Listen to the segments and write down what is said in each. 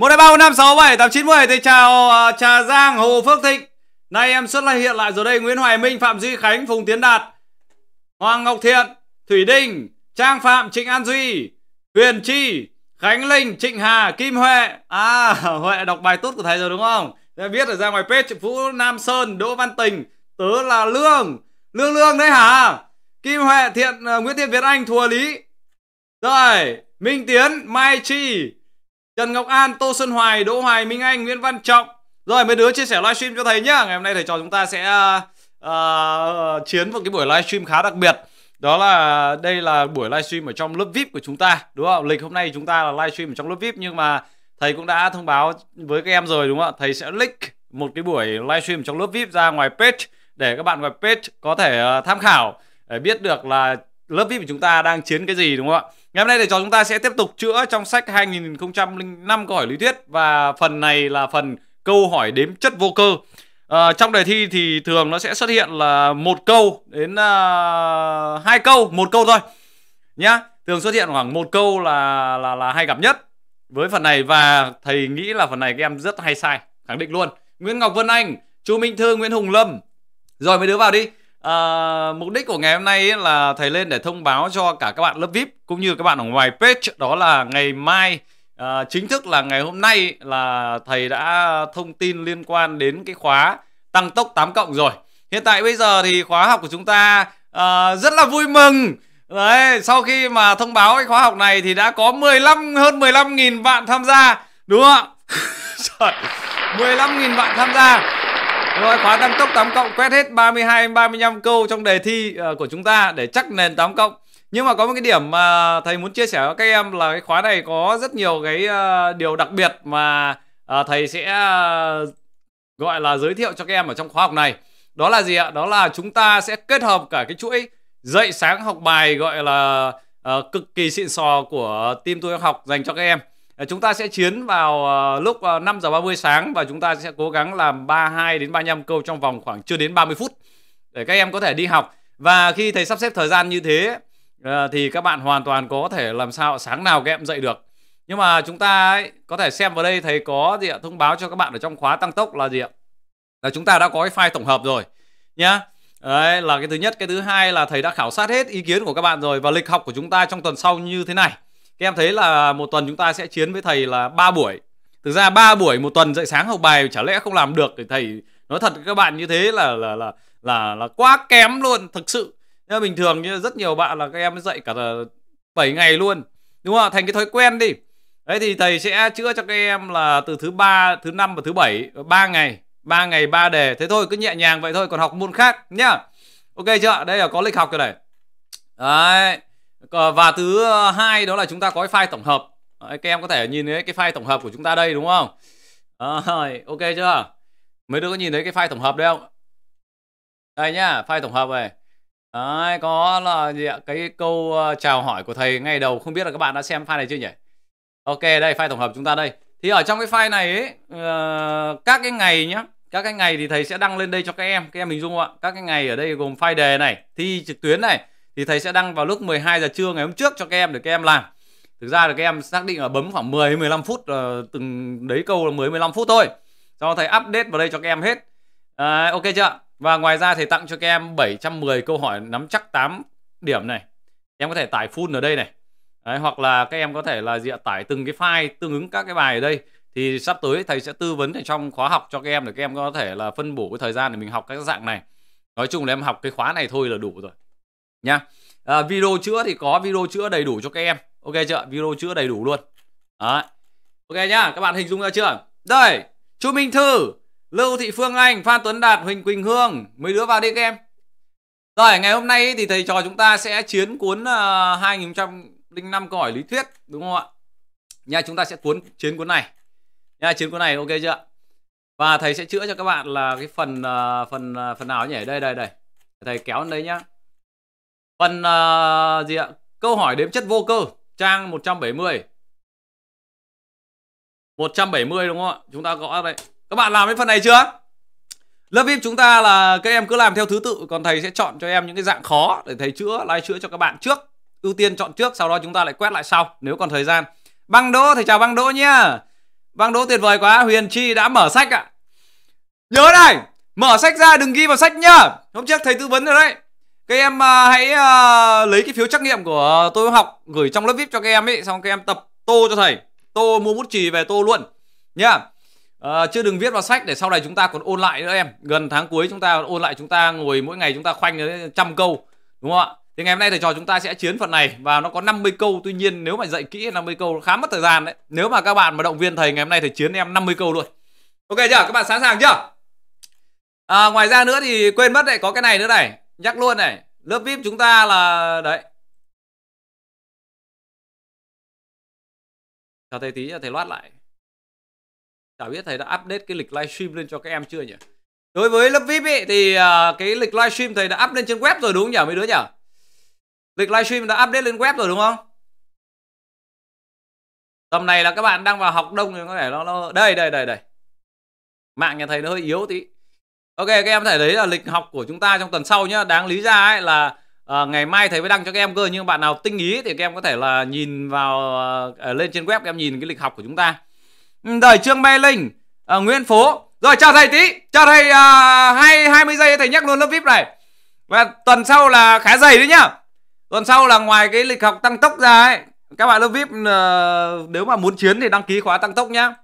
một hai ba năm sáu bảy tám chín mười thì chào uh, ờ, trà giang hồ phước thịnh nay em xuất lại hiện lại rồi đây nguyễn hoài minh phạm duy khánh phùng tiến đạt hoàng ngọc thiện thủy đinh trang phạm trịnh an duy huyền chi khánh linh trịnh hà kim huệ à huệ đọc bài tốt của thầy rồi đúng không Thế biết ở ra ngoài page vũ nam sơn đỗ văn tình tớ là lương lương lương đấy hả kim huệ thiện uh, nguyễn thiện việt anh thùa lý rồi minh tiến mai chi Trần Ngọc An, Tô Xuân Hoài, Đỗ Hoài, Minh Anh, Nguyễn Văn Trọng. Rồi mấy đứa chia sẻ livestream cho thầy nhá. Ngày hôm nay thầy trò chúng ta sẽ uh, uh, chiến một cái buổi livestream khá đặc biệt. Đó là đây là buổi livestream ở trong lớp VIP của chúng ta, đúng không? Lịch hôm nay chúng ta là livestream ở trong lớp VIP nhưng mà thầy cũng đã thông báo với các em rồi đúng không ạ? Thầy sẽ link một cái buổi livestream trong lớp VIP ra ngoài page để các bạn ngoài page có thể à, tham khảo để biết được là lớp VIP của chúng ta đang chiến cái gì đúng không ạ? Ngày hôm nay để cho chúng ta sẽ tiếp tục chữa trong sách 2005 câu hỏi lý thuyết và phần này là phần câu hỏi đếm chất vô cơ. À, trong đề thi thì thường nó sẽ xuất hiện là một câu đến ờ, hai câu, một câu thôi. Nhá, thường xuất hiện khoảng một câu là là là hay gặp nhất với phần này và thầy nghĩ là phần này các em rất hay sai, khẳng định luôn. Nguyễn Ngọc Vân Anh, Chu Minh Thư, Nguyễn Hùng Lâm. Rồi mấy đứa vào đi. À, mục đích của ngày hôm nay là thầy lên để thông báo cho cả các bạn lớp VIP cũng như các bạn ở ngoài page đó là ngày mai à, chính thức là ngày hôm nay là thầy đã thông tin liên quan đến cái khóa tăng tốc 8 cộng rồi. Hiện tại bây giờ thì khóa học của chúng ta à, rất là vui mừng. Đấy, sau khi mà thông báo cái khóa học này thì đã có 15 hơn 15.000 bạn tham gia, đúng không ạ? Trời, 15.000 bạn tham gia rồi khóa tăng tốc 8 cộng quét hết 32 35 câu trong đề thi ờ, của chúng ta để chắc nền 8 cộng. Nhưng mà có một cái điểm mà thầy muốn chia sẻ với các em là cái khóa này có rất nhiều cái ờ, điều đặc biệt mà ờ, thầy sẽ gọi là giới thiệu cho các em ở trong khóa học này. Đó là gì ạ? Đó là chúng ta sẽ kết hợp cả cái chuỗi dậy sáng học bài gọi là cực kỳ xịn sò của team tôi học dành cho các em Ờ, chúng ta sẽ chiến vào ờ, lúc 5 ờ, giờ 30 sáng và chúng ta sẽ cố gắng làm 32 đến 35 câu trong vòng khoảng chưa đến 30 phút để các em có thể đi học. Và khi thầy sắp xếp thời gian như thế thì các bạn hoàn toàn có thể làm sao sáng nào các em dậy được. Nhưng mà chúng ta ấy, có thể xem vào đây thầy có gì ạ, thông báo cho các bạn ở trong khóa tăng tốc là gì ạ? Là chúng ta đã có cái file tổng hợp rồi nhá. Đấy là cái thứ nhất, cái thứ hai là thầy đã khảo sát hết ý kiến của các bạn rồi và lịch học của chúng ta trong tuần sau như thế này thì em thấy là một tuần chúng ta sẽ chiến với thầy là 3 buổi thực ra 3 buổi một tuần dậy sáng học bài chả lẽ không làm được thì thầy nói thật các bạn như thế là là là là là quá kém luôn thực sự nhưng bình thường như rất nhiều bạn là các em dậy cả 7 ngày luôn đúng không thành cái thói quen đi đấy thì thầy sẽ chữa cho các em là từ thứ ba thứ năm và thứ bảy 3 ngày 3 ngày 3 đề thế thôi cứ nhẹ nhàng vậy thôi còn học môn khác nhá ok chưa đây là có lịch học rồi này đấy Ờ, và thứ ờ, hai đó là chúng ta có cái file tổng hợp các em có thể nhìn thấy cái file tổng hợp của chúng ta đây đúng không ờ, rồi ok chưa mấy đứa có nhìn thấy cái file tổng hợp đây không đây nhá file tổng hợp này Đấy, có là gì ạ? cái câu chào hỏi của thầy ngay đầu không biết là các bạn đã xem file này chưa nhỉ ok đây file tổng hợp chúng ta đây thì ở trong cái file này ấy, các cái ngày nhá các cái ngày thì thầy sẽ đăng lên đây cho các em các em hình dung ạ các cái ngày ở đây gồm file đề này thi trực tuyến này thì thầy sẽ đăng vào lúc 12 giờ trưa ngày hôm trước cho các em để các em làm thực ra là các em xác định là bấm khoảng 10 15 phút uh, từng đấy câu là 10 15 phút thôi cho thầy update vào đây cho các em hết à, ok chưa và ngoài ra thầy tặng cho các em 710 câu hỏi nắm chắc 8 điểm này em có thể tải full ở đây này đấy, hoặc là các em có thể là dịa tải từng cái file tương ứng các cái bài ở đây thì sắp tới thầy sẽ tư vấn ở trong khóa học cho các em để các em có thể là phân bổ cái thời gian để mình học các dạng này nói chung là em học cái khóa này thôi là đủ rồi nha à, video chữa thì có video chữa đầy đủ cho các em ok chưa video chữa đầy đủ luôn Đấy. ok nhá các bạn hình dung ra chưa đây chu minh thư lưu thị phương anh phan tuấn đạt huỳnh quỳnh hương mấy đứa vào đi các em rồi ngày hôm nay thì thầy trò chúng ta sẽ chiến cuốn à, hai uh, 2005 câu hỏi lý thuyết đúng không ạ nha chúng ta sẽ cuốn chiến cuốn này nha chiến cuốn này ok chưa và thầy sẽ chữa cho các bạn là cái phần uh, phần uh, phần nào nhỉ đây đây đây thầy kéo lên đây nhá phần uh, gì ạ câu hỏi đếm chất vô cơ trang 170 170 đúng không ạ chúng ta gõ đây các bạn làm đến phần này chưa lớp vip chúng ta là các em cứ làm theo thứ tự còn thầy sẽ chọn cho em những cái dạng khó để thầy chữa lai chữa cho các bạn trước ưu tiên chọn trước sau đó chúng ta lại quét lại sau nếu còn thời gian băng đỗ thầy chào băng đỗ nhá băng đỗ tuyệt vời quá huyền chi đã mở sách ạ à. nhớ này mở sách ra đừng ghi vào sách nhá hôm trước thầy tư vấn rồi đấy các em uh, hãy uh, lấy cái phiếu trắc nghiệm của tôi học gửi trong lớp vip cho các em ấy xong các em tập tô cho thầy tô mua bút chì về tô luôn nhá à, ờ, chứ đừng viết vào sách để sau này chúng ta còn ôn lại nữa em gần tháng cuối chúng ta ôn lại chúng ta ngồi mỗi ngày chúng ta khoanh trăm câu đúng không ạ thì ngày hôm nay thầy trò chúng ta sẽ chiến phần này và nó có 50 câu tuy nhiên nếu mà dạy kỹ 50 câu khá mất thời gian đấy nếu mà các bạn mà động viên thầy ngày hôm nay thầy chiến em 50 câu luôn ok chưa các bạn sẵn sàng chưa à, ngoài ra nữa thì quên mất đấy có cái này nữa này nhắc luôn này lớp vip chúng ta là đấy Chờ thầy tí thầy loát lại Chả biết thầy đã update cái lịch livestream lên cho các em chưa nhỉ Đối với lớp VIP ấy, thì uh, cái lịch livestream thầy đã up lên trên web rồi đúng không nhỉ mấy đứa nhỉ Lịch livestream đã update lên web rồi đúng không Tầm này là các bạn đang vào học đông rồi có thể nó, nó... Đây đây đây đây Mạng nhà thầy nó hơi yếu tí ok các em có thể thấy là lịch học của chúng ta trong tuần sau nhá đáng lý ra ấy là À, ngày mai thầy mới đăng cho các em cơ nhưng bạn nào tinh ý thì các em có thể là nhìn vào à, lên trên web các em nhìn cái lịch học của chúng ta ừ, Rồi trương mai linh à, nguyễn phố rồi chào thầy tí chào thầy à, hai hai mươi giây thầy nhắc luôn lớp vip này và tuần sau là khá dày đấy nhá tuần sau là ngoài cái lịch học tăng tốc ra ấy các bạn lớp vip à, nếu mà muốn chiến thì đăng ký khóa tăng tốc nhá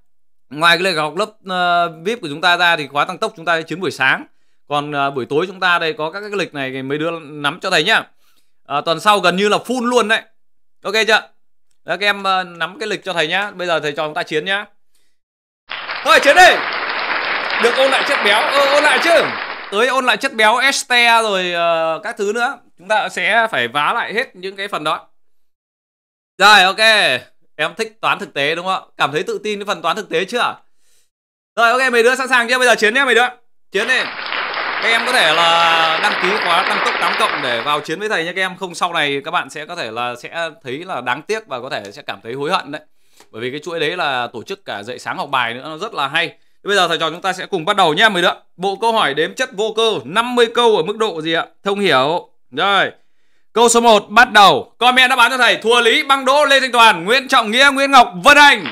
ngoài cái lịch học lớp uh, ờ, vip của chúng ta ra thì khóa tăng tốc chúng ta chiến buổi sáng còn uh, buổi tối chúng ta đây có các cái lịch này thì mấy đứa nắm cho thầy nhá uh, tuần sau gần như là full luôn đấy ok chưa các em uh, nắm cái lịch cho thầy nhá bây giờ thầy cho chúng ta chiến nhá thôi chiến đi được ôn lại chất béo ờ, ôn lại chứ tới ôn lại chất béo este rồi uh, các thứ nữa chúng ta sẽ phải vá lại hết những cái phần đó rồi ok Em thích toán thực tế đúng không ạ? Cảm thấy tự tin với phần toán thực tế chưa? Rồi ok mấy đứa sẵn sàng chưa? Bây giờ chiến nhé mấy đứa. Chiến đi. Các em có thể là đăng ký khóa tăng tốc 8 cộng để vào chiến với thầy nhé các em. Không sau này các bạn sẽ có thể là sẽ thấy là đáng tiếc và có thể sẽ cảm thấy hối hận đấy. Bởi vì cái chuỗi đấy là tổ chức cả dạy sáng học bài nữa nó rất là hay. Thế bây giờ thầy trò chúng ta sẽ cùng bắt đầu nhé mấy đứa. Bộ câu hỏi đếm chất vô cơ 50 câu ở mức độ gì ạ? Thông hiểu. Rồi. Câu số 1 bắt đầu. Comment đáp án cho thầy: thua Lý, Băng Đỗ, Lê Thanh Toàn, Nguyễn Trọng Nghĩa, Nguyễn Ngọc, Vân Anh.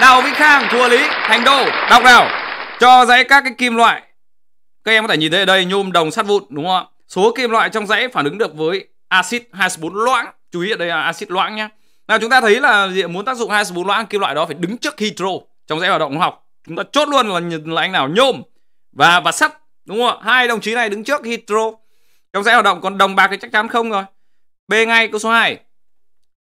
Đào Vĩnh Khang, thua Lý, Thành Đô. Đọc nào. Cho dãy các cái kim loại. Các em có thể nhìn thấy ở đây nhôm, đồng, sắt vụn đúng không ạ? Số kim loại trong dãy phản ứng được với axit 24 loãng. Chú ý ở đây là axit loãng nhé. Nào chúng ta thấy là muốn tác dụng 24 loãng kim loại đó phải đứng trước hydro trong dãy hoạt động học. Chúng ta chốt luôn là là anh nào nhôm và và sắt đúng không ạ? Hai đồng chí này đứng trước hydro trong sẽ hoạt động còn đồng bạc thì chắc chắn không rồi b ngay câu số 2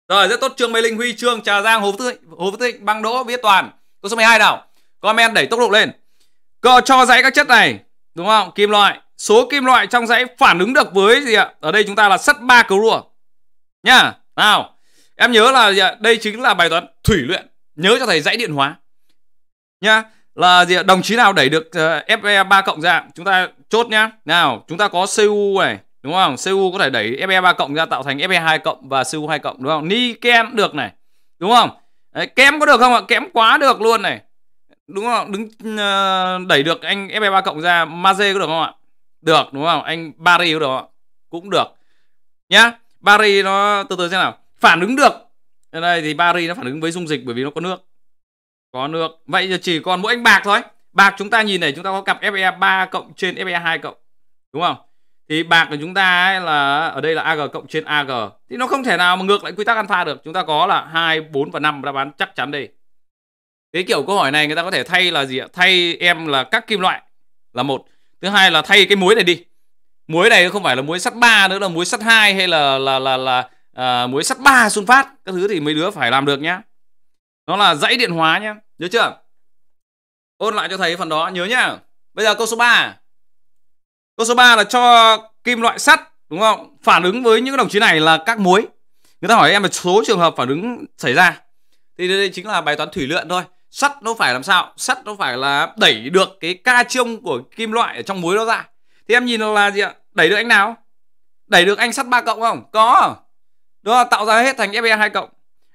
rồi rất tốt trương mê linh huy trương trà giang hồ phước hồ phước thịnh băng đỗ viết toàn câu số 12 nào comment đẩy tốc độ lên cờ cho dãy các chất này đúng không kim loại số kim loại trong dãy phản ứng được với gì ạ ở đây chúng ta là sắt ba cầu rùa nhá nào em nhớ là gì ạ? đây chính là bài toán thủy luyện nhớ cho thầy dãy điện hóa nhá là gì đồng chí nào đẩy được ờ, FE 3 cộng ra chúng ta chốt nhá nào chúng ta có CU này đúng không CU có thể đẩy FE 3 cộng ra tạo thành FE 2 cộng và CU 2 cộng đúng không Ni Niken được này đúng không Đấy, kém có được không ạ kém quá được luôn này đúng không đứng uh, đẩy được anh FE 3 cộng ra Maze có được không ạ được đúng không anh Barry có được không ạ cũng được nhá Barry nó từ từ xem nào phản ứng được ở đây thì Barry nó phản ứng với dung dịch bởi vì nó có nước có nước vậy giờ chỉ còn mỗi anh bạc thôi bạc chúng ta nhìn này chúng ta có cặp FE 3 cộng trên FE 2 cộng đúng không thì bạc của chúng ta ấy là ở đây là AG cộng trên AG thì nó không thể nào mà ngược lại quy tắc alpha được chúng ta có là 2 4 và 5 đáp án chắc chắn đây cái kiểu câu hỏi này người ta có thể thay là gì ạ thay em là các kim loại là một thứ hai là thay cái muối này đi muối này không phải là muối sắt 3 nữa là muối sắt 2 hay là là là là à, muối sắt 3 sunfat các thứ thì mấy đứa phải làm được nhá nó là dãy điện hóa nhé nhớ chưa ôn lại cho thầy phần đó nhớ nhá bây giờ câu số 3 câu số 3 là cho kim loại sắt đúng không phản ứng với những đồng chí này là các muối người ta hỏi em là số trường hợp phản ứng xảy ra thì đây chính là bài toán thủy lượn thôi sắt nó phải làm sao sắt nó phải là đẩy được cái ca trông của kim loại ở trong muối đó ra thì em nhìn là gì ạ đẩy được anh nào đẩy được anh sắt 3 cộng không có đó là tạo ra hết thành fe 2 cộng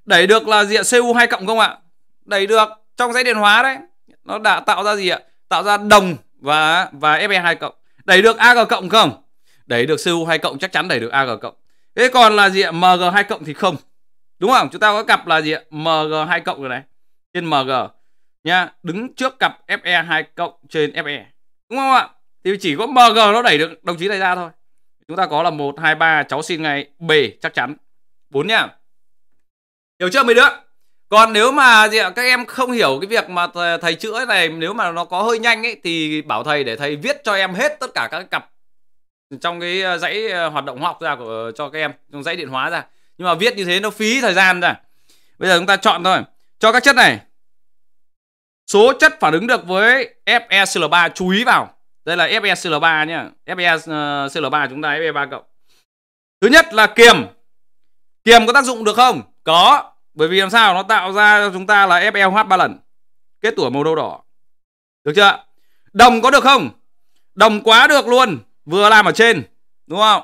đẩy được là gì ạ cu hai cộng không ạ đẩy được trong dãy điện hóa đấy nó đã tạo ra gì ạ tạo ra đồng và và fe 2 cộng đẩy được ag cộng không đẩy được cu 2 cộng chắc chắn đẩy được ag cộng thế còn là gì ạ mg 2 cộng thì không đúng không chúng ta có cặp là gì ạ mg 2 cộng rồi này trên mg nha đứng trước cặp fe 2 cộng trên fe đúng không ạ thì chỉ có mg nó đẩy được đồng chí này ra thôi chúng ta có là một hai ba cháu xin ngay b chắc chắn bốn nha hiểu chưa mấy đứa còn nếu mà gì ạ các em không hiểu cái việc mà thầy chữa này nếu mà nó có hơi nhanh ấy thì bảo thầy để thầy viết cho em hết tất cả các cặp trong cái ờ, dãy ờ, hoạt động học ra của ờ, cho các em trong dãy điện hóa ra nhưng mà viết như thế nó phí thời gian ra bây giờ chúng ta chọn thôi cho các chất này số chất phản ứng được với FeCl3 chú ý vào đây là FeCl3 nhá FeCl3 chúng ta Fe3 cộng thứ nhất là kiềm kiềm có tác dụng được không có bởi vì làm sao nó tạo ra cho chúng ta là FLH ba lần kết tủa màu nâu đỏ được chưa đồng có được không đồng quá được luôn vừa làm ở trên đúng không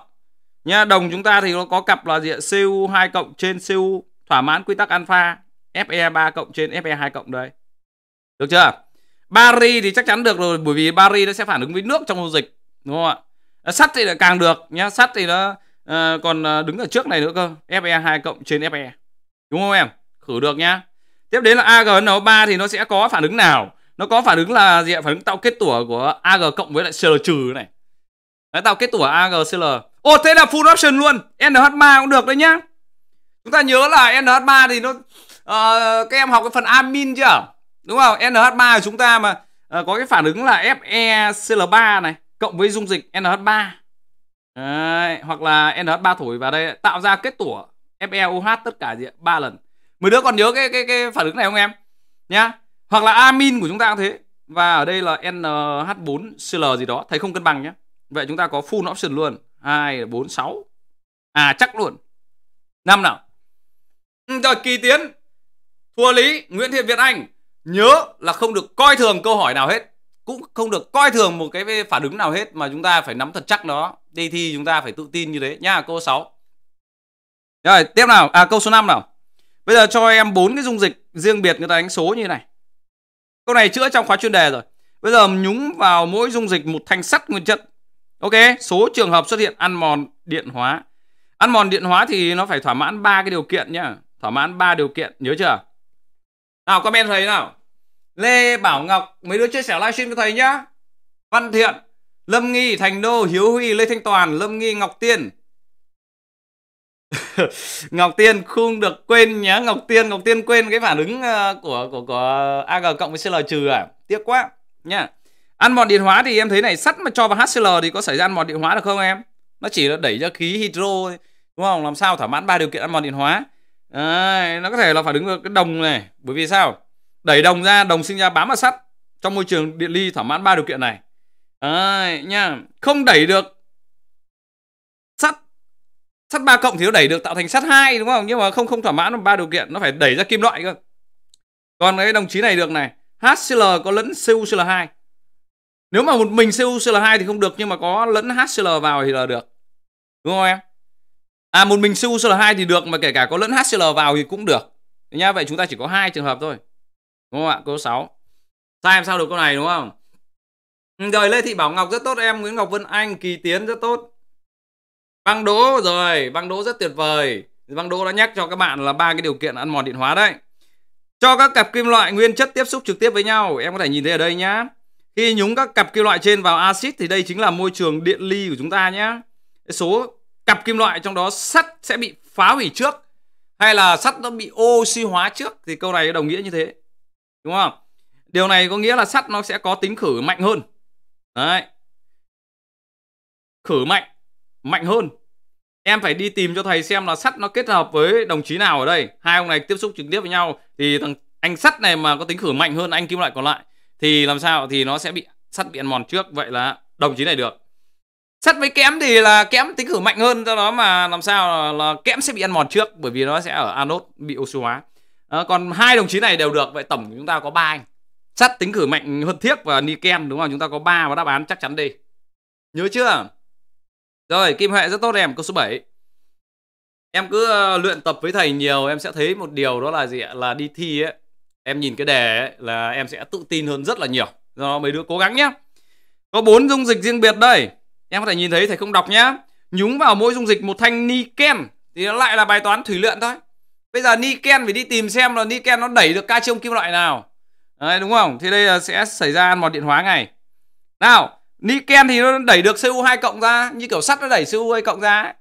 nhá đồng chúng ta thì nó có cặp là diện cu 2 cộng trên cu thỏa mãn quy tắc alpha fe 3 cộng trên fe 2 cộng đấy được chưa bari thì chắc chắn được rồi bởi vì bari nó sẽ phản ứng với nước trong dung dịch đúng không ạ ờ, sắt thì lại càng được nhá sắt thì nó uh, còn ờ, đứng ở trước này nữa cơ fe 2 cộng trên fe Đúng không em? Khử được nhá. Tiếp đến là AgNO3 thì nó sẽ có phản ứng nào? Nó có phản ứng là gì ạ? Phản ứng tạo kết tủa của Ag cộng với lại Cl trừ này. Đấy, tạo kết tủa AgCl. Ô thế là full option luôn. NH3 cũng được đấy nhá. Chúng ta nhớ là NH3 thì nó uh, các em học cái phần amin chưa? Đúng không? NH3 của chúng ta mà uh, có cái phản ứng là FeCl3 này cộng với dung dịch NH3. Đấy, hoặc là NH3 thổi vào đây tạo ra kết tủa FeOH tất cả gì ba lần mấy đứa còn nhớ cái cái cái phản ứng này không em nhá hoặc là amin của chúng ta cũng thế và ở đây là NH4CL gì đó thấy không cân bằng nhé vậy chúng ta có full option luôn 2 4 6 à chắc luôn năm nào ừ, rồi kỳ tiến thua lý Nguyễn Thiện Việt Anh nhớ là không được coi thường câu hỏi nào hết cũng không được coi thường một cái phản ứng nào hết mà chúng ta phải nắm thật chắc nó đi thi chúng ta phải tự tin như thế nha cô 6 rồi, tiếp nào. À câu số 5 nào. Bây giờ cho em bốn cái dung dịch riêng biệt người ta đánh số như thế này. Câu này chữa trong khóa chuyên đề rồi. Bây giờ nhúng vào mỗi dung dịch một thanh sắt nguyên chất. Ok, số trường hợp xuất hiện ăn mòn điện hóa. Ăn mòn điện hóa thì nó phải thỏa mãn ba cái điều kiện nhá. Thỏa mãn ba điều kiện, nhớ chưa? Nào comment thầy nào. Lê Bảo Ngọc, mấy đứa chia sẻ livestream cho thầy nhá. Văn Thiện, Lâm Nghi, Thành Đô, Hiếu Huy, Lê Thanh Toàn, Lâm Nghi, Ngọc Tiên, Ngọc Tiên không được quên nhá Ngọc Tiên Ngọc Tiên quên cái phản ứng ờ, của của của AG cộng với CL trừ à tiếc quá Nha. ăn mòn điện hóa thì em thấy này sắt mà cho vào HCl thì có xảy ra ăn mòn điện hóa được không em nó chỉ là đẩy ra khí hydro thôi đúng không làm sao thỏa mãn ba điều kiện ăn mòn điện hóa à, nó có thể là phản ứng được cái đồng này bởi vì sao đẩy đồng ra đồng sinh ra bám vào sắt trong môi trường điện ly thỏa mãn ba điều kiện này à, nha không đẩy được sắt 3 cộng thì nó đẩy được tạo thành sắt 2 đúng không nhưng mà không không thỏa mãn ba điều kiện nó phải đẩy ra kim loại cơ còn cái đồng chí này được này HCl có lẫn CuCl2 nếu mà một mình CuCl2 thì không được nhưng mà có lẫn HCl vào thì là được đúng không em à một mình CuCl2 thì được mà kể cả có lẫn HCl vào thì cũng được Đấy nhá vậy chúng ta chỉ có hai trường hợp thôi đúng không ạ câu 6 sai làm sao được câu này đúng không ừ, rồi Lê Thị Bảo Ngọc rất tốt em Nguyễn Ngọc Vân Anh Kỳ Tiến rất tốt băng đỗ rồi băng đỗ rất tuyệt vời băng đỗ đã nhắc cho các bạn là ba cái điều kiện ăn mòn điện hóa đấy cho các cặp kim loại nguyên chất tiếp xúc trực tiếp với nhau em có thể nhìn thấy ở đây nhá khi nhúng các cặp kim loại trên vào axit thì đây chính là môi trường điện ly của chúng ta nhá số cặp kim loại trong đó sắt sẽ bị phá hủy trước hay là sắt nó bị oxy hóa trước thì câu này đồng nghĩa như thế đúng không điều này có nghĩa là sắt nó sẽ có tính khử mạnh hơn đấy khử mạnh mạnh hơn em phải đi tìm cho thầy xem là sắt nó kết hợp với đồng chí nào ở đây hai ông này tiếp xúc trực tiếp với nhau thì thằng anh sắt này mà có tính khử mạnh hơn anh kim loại còn lại thì làm sao thì nó sẽ bị sắt bị ăn mòn trước vậy là đồng chí này được sắt với kẽm thì là kẽm tính khử mạnh hơn do đó mà làm sao là, là kẽm sẽ bị ăn mòn trước bởi vì nó sẽ ở anode bị oxy hóa à, còn hai đồng chí này đều được vậy tổng chúng ta có ba anh sắt tính khử mạnh hơn thiếc và niken đúng không chúng ta có ba và đáp án chắc chắn đi nhớ chưa rồi, kim hệ rất tốt em, câu số 7. Em cứ uh, luyện tập với thầy nhiều, em sẽ thấy một điều đó là gì ạ? Là đi thi ấy, em nhìn cái đề ấy, là em sẽ tự tin hơn rất là nhiều. Do mấy đứa cố gắng nhé. Có bốn dung dịch riêng biệt đây. Em có thể nhìn thấy thầy không đọc nhá. Nhúng vào mỗi dung dịch một thanh niken thì nó lại là bài toán thủy luyện thôi. Bây giờ niken phải đi tìm xem là niken nó đẩy được cation kim loại nào. Đấy, đúng không? Thì đây sẽ xảy ra một điện hóa ngay. Nào, Niken thì nó đẩy được Cu 2 cộng ra như kiểu sắt nó đẩy Cu 2 cộng ra ấy.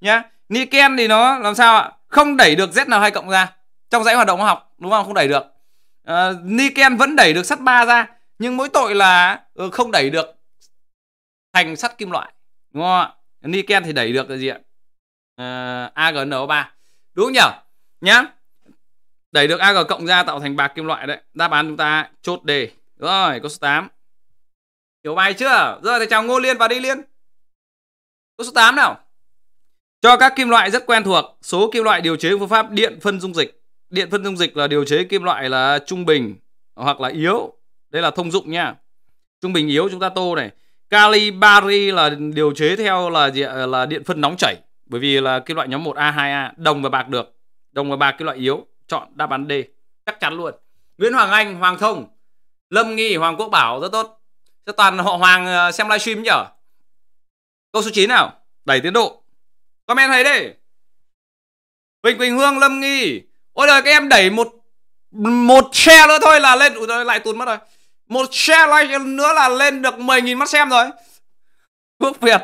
nhá. Niken thì nó làm sao ạ? Không đẩy được ZN2 cộng ra trong dãy hoạt động hóa học đúng không? Không đẩy được. Uh, Niken vẫn đẩy được sắt 3 ra nhưng mỗi tội là uh, không đẩy được thành sắt kim loại đúng không Niken thì đẩy được là gì ạ? Uh, ờ, AgNO3. Đúng không nhỉ? Nhá. Đẩy được Ag cộng ra tạo thành bạc kim loại đấy. Đáp án chúng ta chốt đề. Rồi, câu số 8. Hiểu bài chưa? Rồi thì chào Ngô Liên và Đi Liên. Câu số 8 nào. Cho các kim loại rất quen thuộc, số kim loại điều chế phương pháp điện phân dung dịch. Điện phân dung dịch là điều chế kim loại là trung bình hoặc là yếu. Đây là thông dụng nha. Trung bình yếu chúng ta tô này. Kali bari là điều chế theo là gì? là điện phân nóng chảy bởi vì là kim loại nhóm 1A2A, đồng và bạc được. Đồng và bạc kim loại yếu, chọn đáp án D. Chắc chắn luôn. Nguyễn Hoàng Anh, Hoàng Thông, Lâm Nghi, Hoàng Quốc Bảo rất tốt cho toàn họ Hoàng ờ, xem livestream nhở Câu số 9 nào Đẩy tiến độ Comment thấy đi Huỳnh Quỳnh Hương Lâm Nghi Ôi trời các em đẩy một Một share nữa thôi là lên Ủa trời lại tụt mất rồi Một share like nữa là lên được 10.000 mắt xem rồi Quốc Việt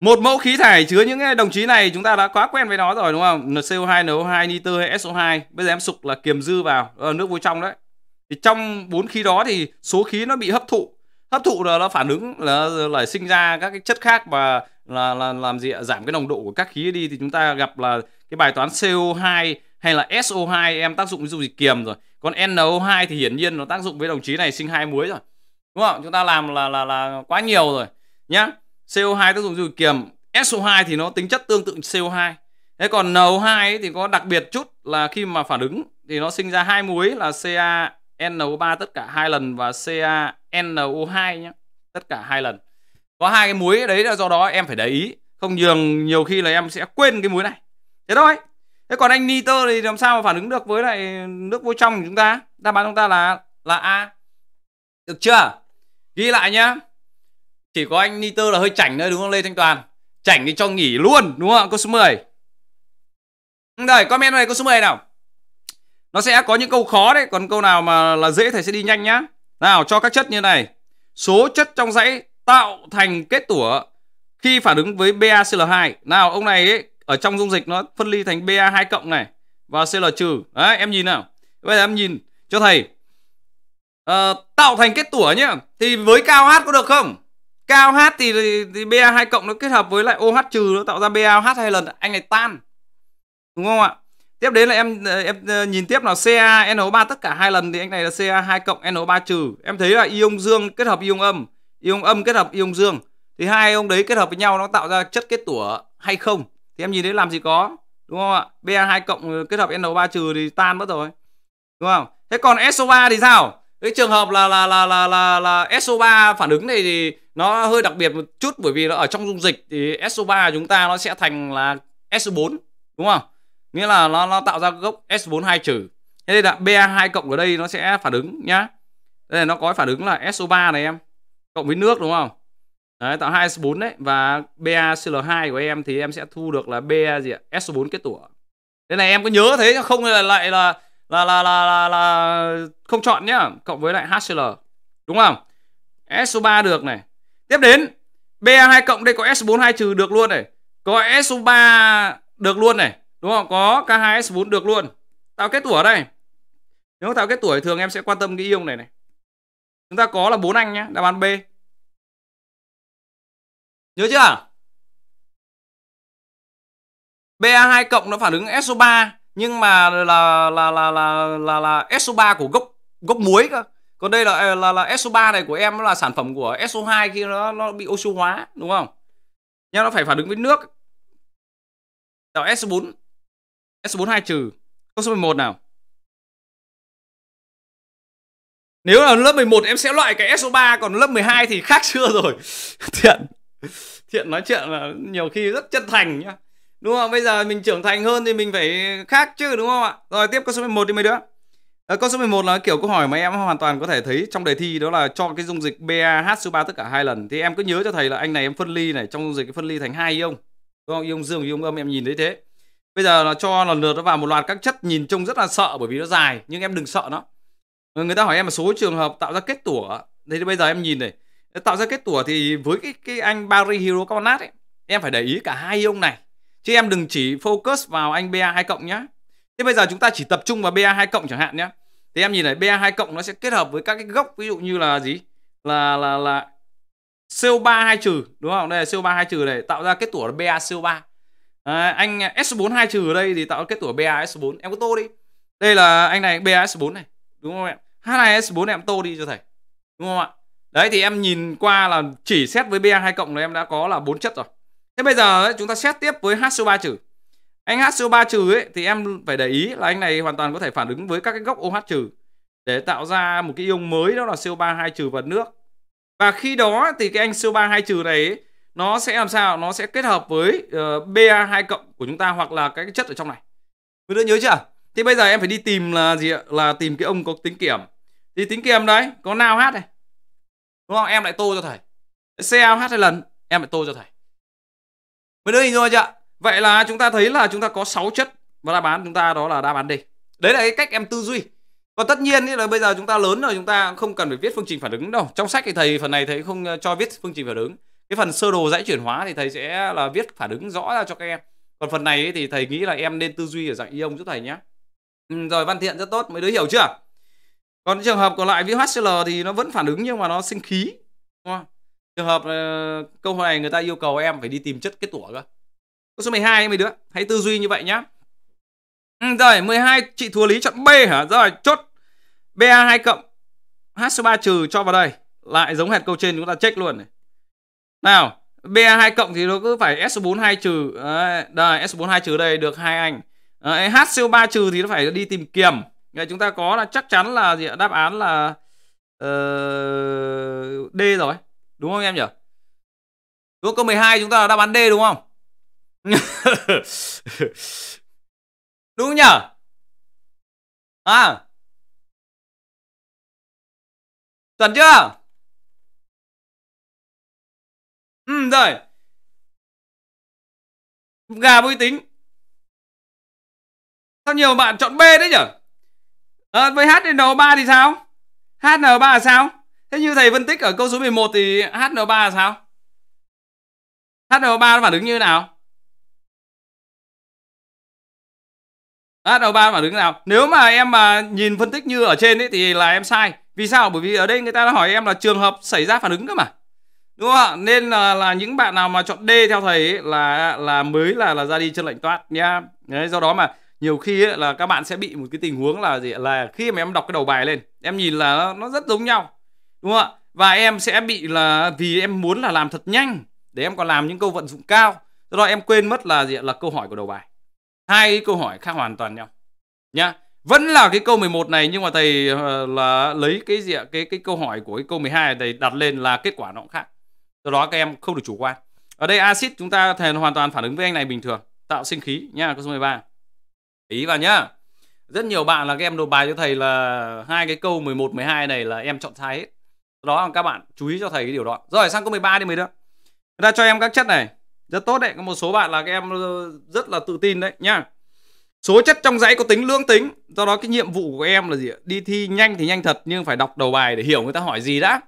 một mẫu khí thải chứa những đồng chí này chúng ta đã quá quen với nó rồi đúng không? co 2 NO2, Nitơ hay SO2. Bây giờ em sục là kiềm dư vào, ờ, nước vô trong đấy thì trong bốn khí đó thì số khí nó bị hấp thụ hấp thụ là nó phản ứng là lại sinh ra các cái chất khác và là, là làm gì giảm cái nồng độ của các khí đi thì chúng ta gặp là cái bài toán CO2 hay là SO2 em tác dụng với dung dịch kiềm rồi còn NO2 thì hiển nhiên nó tác dụng với đồng chí này sinh hai muối rồi đúng không chúng ta làm là là là quá nhiều rồi nhá CO2 tác dụng dung dịch kiềm SO2 thì nó tính chất tương tự CO2 thế còn NO2 thì có đặc biệt chút là khi mà phản ứng thì nó sinh ra hai muối là CA NO3 tất cả hai lần và CaNO2 nhé tất cả hai lần có hai cái muối đấy là do đó em phải để ý không nhường nhiều khi là em sẽ quên cái muối này thế thôi thế còn anh nitơ thì làm sao mà phản ứng được với lại nước vô trong của chúng ta đáp án chúng ta là là a được chưa ghi lại nhá chỉ có anh nitơ là hơi chảnh thôi đúng không lê thanh toàn chảnh thì cho nghỉ luôn đúng không câu số 10 rồi comment này câu số 10 nào nó sẽ có những câu khó đấy còn câu nào mà là dễ thầy sẽ đi nhanh nhá nào cho các chất như này số chất trong dãy tạo thành kết tủa khi phản ứng với BaCl2 nào ông này ấy, ở trong dung dịch nó phân ly thành Ba2 cộng này và Cl trừ đấy em nhìn nào bây giờ em nhìn cho thầy à, tạo thành kết tủa nhá thì với cao H có được không cao H thì, thì Ba2 cộng nó kết hợp với lại OH trừ nó tạo ra BaOH hai lần anh này tan đúng không ạ Tiếp đến là em ờ, em ờ, nhìn tiếp là CA NO3 tất cả hai lần thì anh này là CA2 cộng NO3 trừ. Em thấy là ion dương kết hợp ion âm, ion âm kết hợp ion dương. Thì hai ông đấy kết hợp với nhau nó tạo ra chất kết tủa hay không? Thì em nhìn thấy làm gì có, đúng không ạ? Ba2 cộng ờ, kết hợp NO3 trừ thì tan mất rồi. Đúng không? Thế còn SO3 thì sao? Cái trường hợp là là là là là, là SO3 phản ứng này thì nó hơi đặc biệt một chút bởi vì nó ở trong dung dịch thì SO3 chúng ta nó sẽ thành là SO4 đúng không? nghĩa là nó nó tạo ra gốc S4 2 trừ thế đây là Ba2 cộng ở đây nó sẽ phản ứng nhá đây là nó có phản ứng là SO3 này em cộng với nước đúng không đấy tạo 2S4 đấy và BaCl2 của em thì em sẽ thu được là Ba gì ạ SO4 kết tủa thế này em có nhớ thế không lại là là là là là, là không chọn nhá cộng với lại HCl đúng không SO3 được này tiếp đến Ba2 cộng đây có S42 trừ được luôn này có SO3 được luôn này đúng không có K2S4 được luôn tạo kết tủa đây nếu tạo kết tuổi thường em sẽ quan tâm cái ion này này chúng ta có là bốn anh nhé đáp án B nhớ chưa BA2 cộng nó phản ứng SO3 nhưng mà là là là là là, là SO3 của gốc gốc muối cơ còn đây là à, là là SO3 này của em nó là sản phẩm của SO2 khi nó nó bị oxy hóa đúng không? Nha nó phải phản ứng với nước. Tạo SO4 S42 trừ câu số 11 nào. Nếu là lớp 11 em sẽ loại cái số 3 còn lớp 12 thì khác chưa rồi. Thiện. Thiện nói chuyện là nhiều khi rất chân thành nhá. Đúng không? Bây giờ mình trưởng thành hơn thì mình phải khác chứ đúng không ạ? Rồi tiếp câu số 11 đi mấy đứa. À, ờ, câu số 11 là kiểu câu hỏi mà em hoàn toàn có thể thấy trong đề thi đó là cho cái dung dịch BaH số 3 tất cả hai lần thì em cứ nhớ cho thầy là anh này em phân ly này trong dung dịch phân ly thành hai ion. Đúng không? Ion dương ion âm em nhìn thấy thế bây giờ là cho lần lượt nó vào một loạt các chất nhìn chung rất là sợ bởi vì nó dài nhưng em đừng sợ nó người ta hỏi em là số trường hợp tạo ra kết tủa thế thì bây giờ em nhìn này tạo ra kết tủa thì với cái cái anh Barry Hero Conat ấy em phải để ý cả hai ông này chứ em đừng chỉ focus vào anh BA 2 cộng nhá thế bây giờ chúng ta chỉ tập trung vào BA 2 cộng chẳng hạn nhá thì em nhìn này BA 2 cộng nó sẽ kết hợp với các cái gốc ví dụ như là gì là là là CO3 2 trừ đúng không đây là CO3 2 trừ này tạo ra kết tủa là BA CO3 Ờ, à, anh S42 trừ ở đây thì tạo kết tủa BAS4 em có tô đi đây là anh này BAS4 này đúng không em H2S4 em tô đi cho thầy đúng không ạ đấy thì em nhìn qua là chỉ xét với BA2 cộng là em đã có là bốn chất rồi thế bây giờ ấy, chúng ta xét tiếp với HCO3 trừ anh HCO3 trừ ấy thì em phải để ý là anh này hoàn toàn có thể phản ứng với các cái gốc OH trừ để tạo ra một cái ion mới đó là CO3 2 trừ và nước và khi đó thì cái anh CO3 2 trừ này ấy, nó sẽ làm sao nó sẽ kết hợp với uh, ờ, BA2 cộng của chúng ta hoặc là cái chất ở trong này mới đỡ nhớ chưa thì bây giờ em phải đi tìm là gì ạ là tìm cái ông có tính kiểm thì tính kiểm đấy có nào hát này đúng không em lại tô cho thầy CH hát hai lần em lại tô cho thầy mới đỡ hình rồi chưa vậy là chúng ta thấy là chúng ta có 6 chất và đáp án chúng ta đó là đáp án D đấy là cái cách em tư duy còn tất nhiên là bây giờ chúng ta lớn rồi chúng ta không cần phải viết phương trình phản ứng đâu trong sách thì thầy phần này thầy không ờ, cho viết phương trình phản ứng cái phần sơ đồ dãy chuyển hóa thì thầy sẽ là viết phản ứng rõ ra cho các em còn phần này thì thầy nghĩ là em nên tư duy ở dạng ion giúp thầy nhé ừ, rồi văn thiện rất tốt mấy đứa hiểu chưa còn trường hợp còn lại VHCL thì nó vẫn phản ứng nhưng mà nó sinh khí đúng không? trường hợp uh, câu này người ta yêu cầu em phải đi tìm chất kết tủa cơ câu số 12 mấy đứa hãy tư duy như vậy nhé. ừ, rồi 12 chị thua lý chọn B hả rồi chốt BA2 cộng H3 trừ cho vào đây lại giống hệt câu trên chúng ta check luôn này nào BA2 cộng thì nó cứ phải S42 trừ Đấy, đây, S42 trừ đây được hai anh Đấy, HCO3 trừ thì nó phải đi tìm kiểm Đấy, chúng ta có là chắc chắn là gì đáp án là uh, D rồi đúng không em nhỉ đúng câu 12 chúng ta là đáp án D đúng không đúng nhỉ à chuẩn chưa ừ rồi gà vui tính sao nhiều bạn chọn b đấy nhở à, với hnl 3 thì sao HN 3 là sao thế như thầy phân tích ở câu số 11 thì HN 3 là sao HN 3 nó phản ứng như thế nào HN 3 phản ứng nào nếu mà em mà nhìn phân tích như ở trên ấy thì là em sai vì sao bởi vì ở đây người ta đã hỏi em là trường hợp xảy ra phản ứng cơ mà đúng không ạ nên là là những bạn nào mà chọn D theo thầy ấy, là là mới là là ra đi chân lạnh toát nhá Đấy, do đó mà nhiều khi ấy, là các bạn sẽ bị một cái tình huống là gì là khi mà em đọc cái đầu bài lên em nhìn là nó, nó rất giống nhau đúng không ạ và em sẽ bị là vì em muốn là làm thật nhanh để em còn làm những câu vận dụng cao do đó em quên mất là gì là câu hỏi của đầu bài hai câu hỏi khác hoàn toàn nhau nhá vẫn là cái câu 11 này nhưng mà thầy ờ, là lấy cái gì cái cái câu hỏi của cái câu 12 thầy đặt lên là kết quả nó cũng khác do đó các em không được chủ quan ở đây axit chúng ta thể hoàn toàn phản ứng với anh này bình thường tạo sinh khí nhá câu số 13 ý vào nhá rất nhiều bạn là các em nộp bài cho thầy là hai cái câu 11 12 này là em chọn sai hết do đó các bạn chú ý cho thầy cái điều đó rồi sang câu 13 đi mới được người ta cho em các chất này rất tốt đấy có một số bạn là các em ờ, rất là tự tin đấy nhá số chất trong dãy có tính lưỡng tính do đó cái nhiệm vụ của em là gì đi thi nhanh thì nhanh thật nhưng phải đọc đầu bài để hiểu người ta hỏi gì đã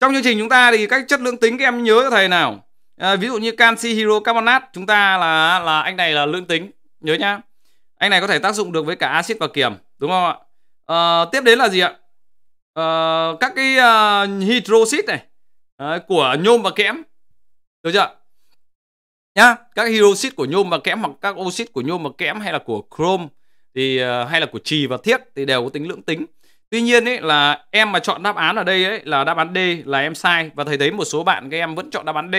trong chương trình chúng ta thì các chất lượng tính các em nhớ cho thầy nào à, ví dụ như canxi hero chúng ta là là anh này là lương tính nhớ nhá anh này có thể tác dụng được với cả axit và kiềm đúng không ạ à, tiếp đến là gì ạ à, các cái uh, hydroxit này à, của nhôm và kẽm được chưa nhá các hydroxit của nhôm và kẽm hoặc các oxit của nhôm và kẽm hay là của chrome thì uh, hay là của trì và thiết thì đều có tính lưỡng tính Tuy nhiên ấy là em mà chọn đáp án ở đây ấy là đáp án D là em sai và thầy thấy một số bạn các em vẫn chọn đáp án D.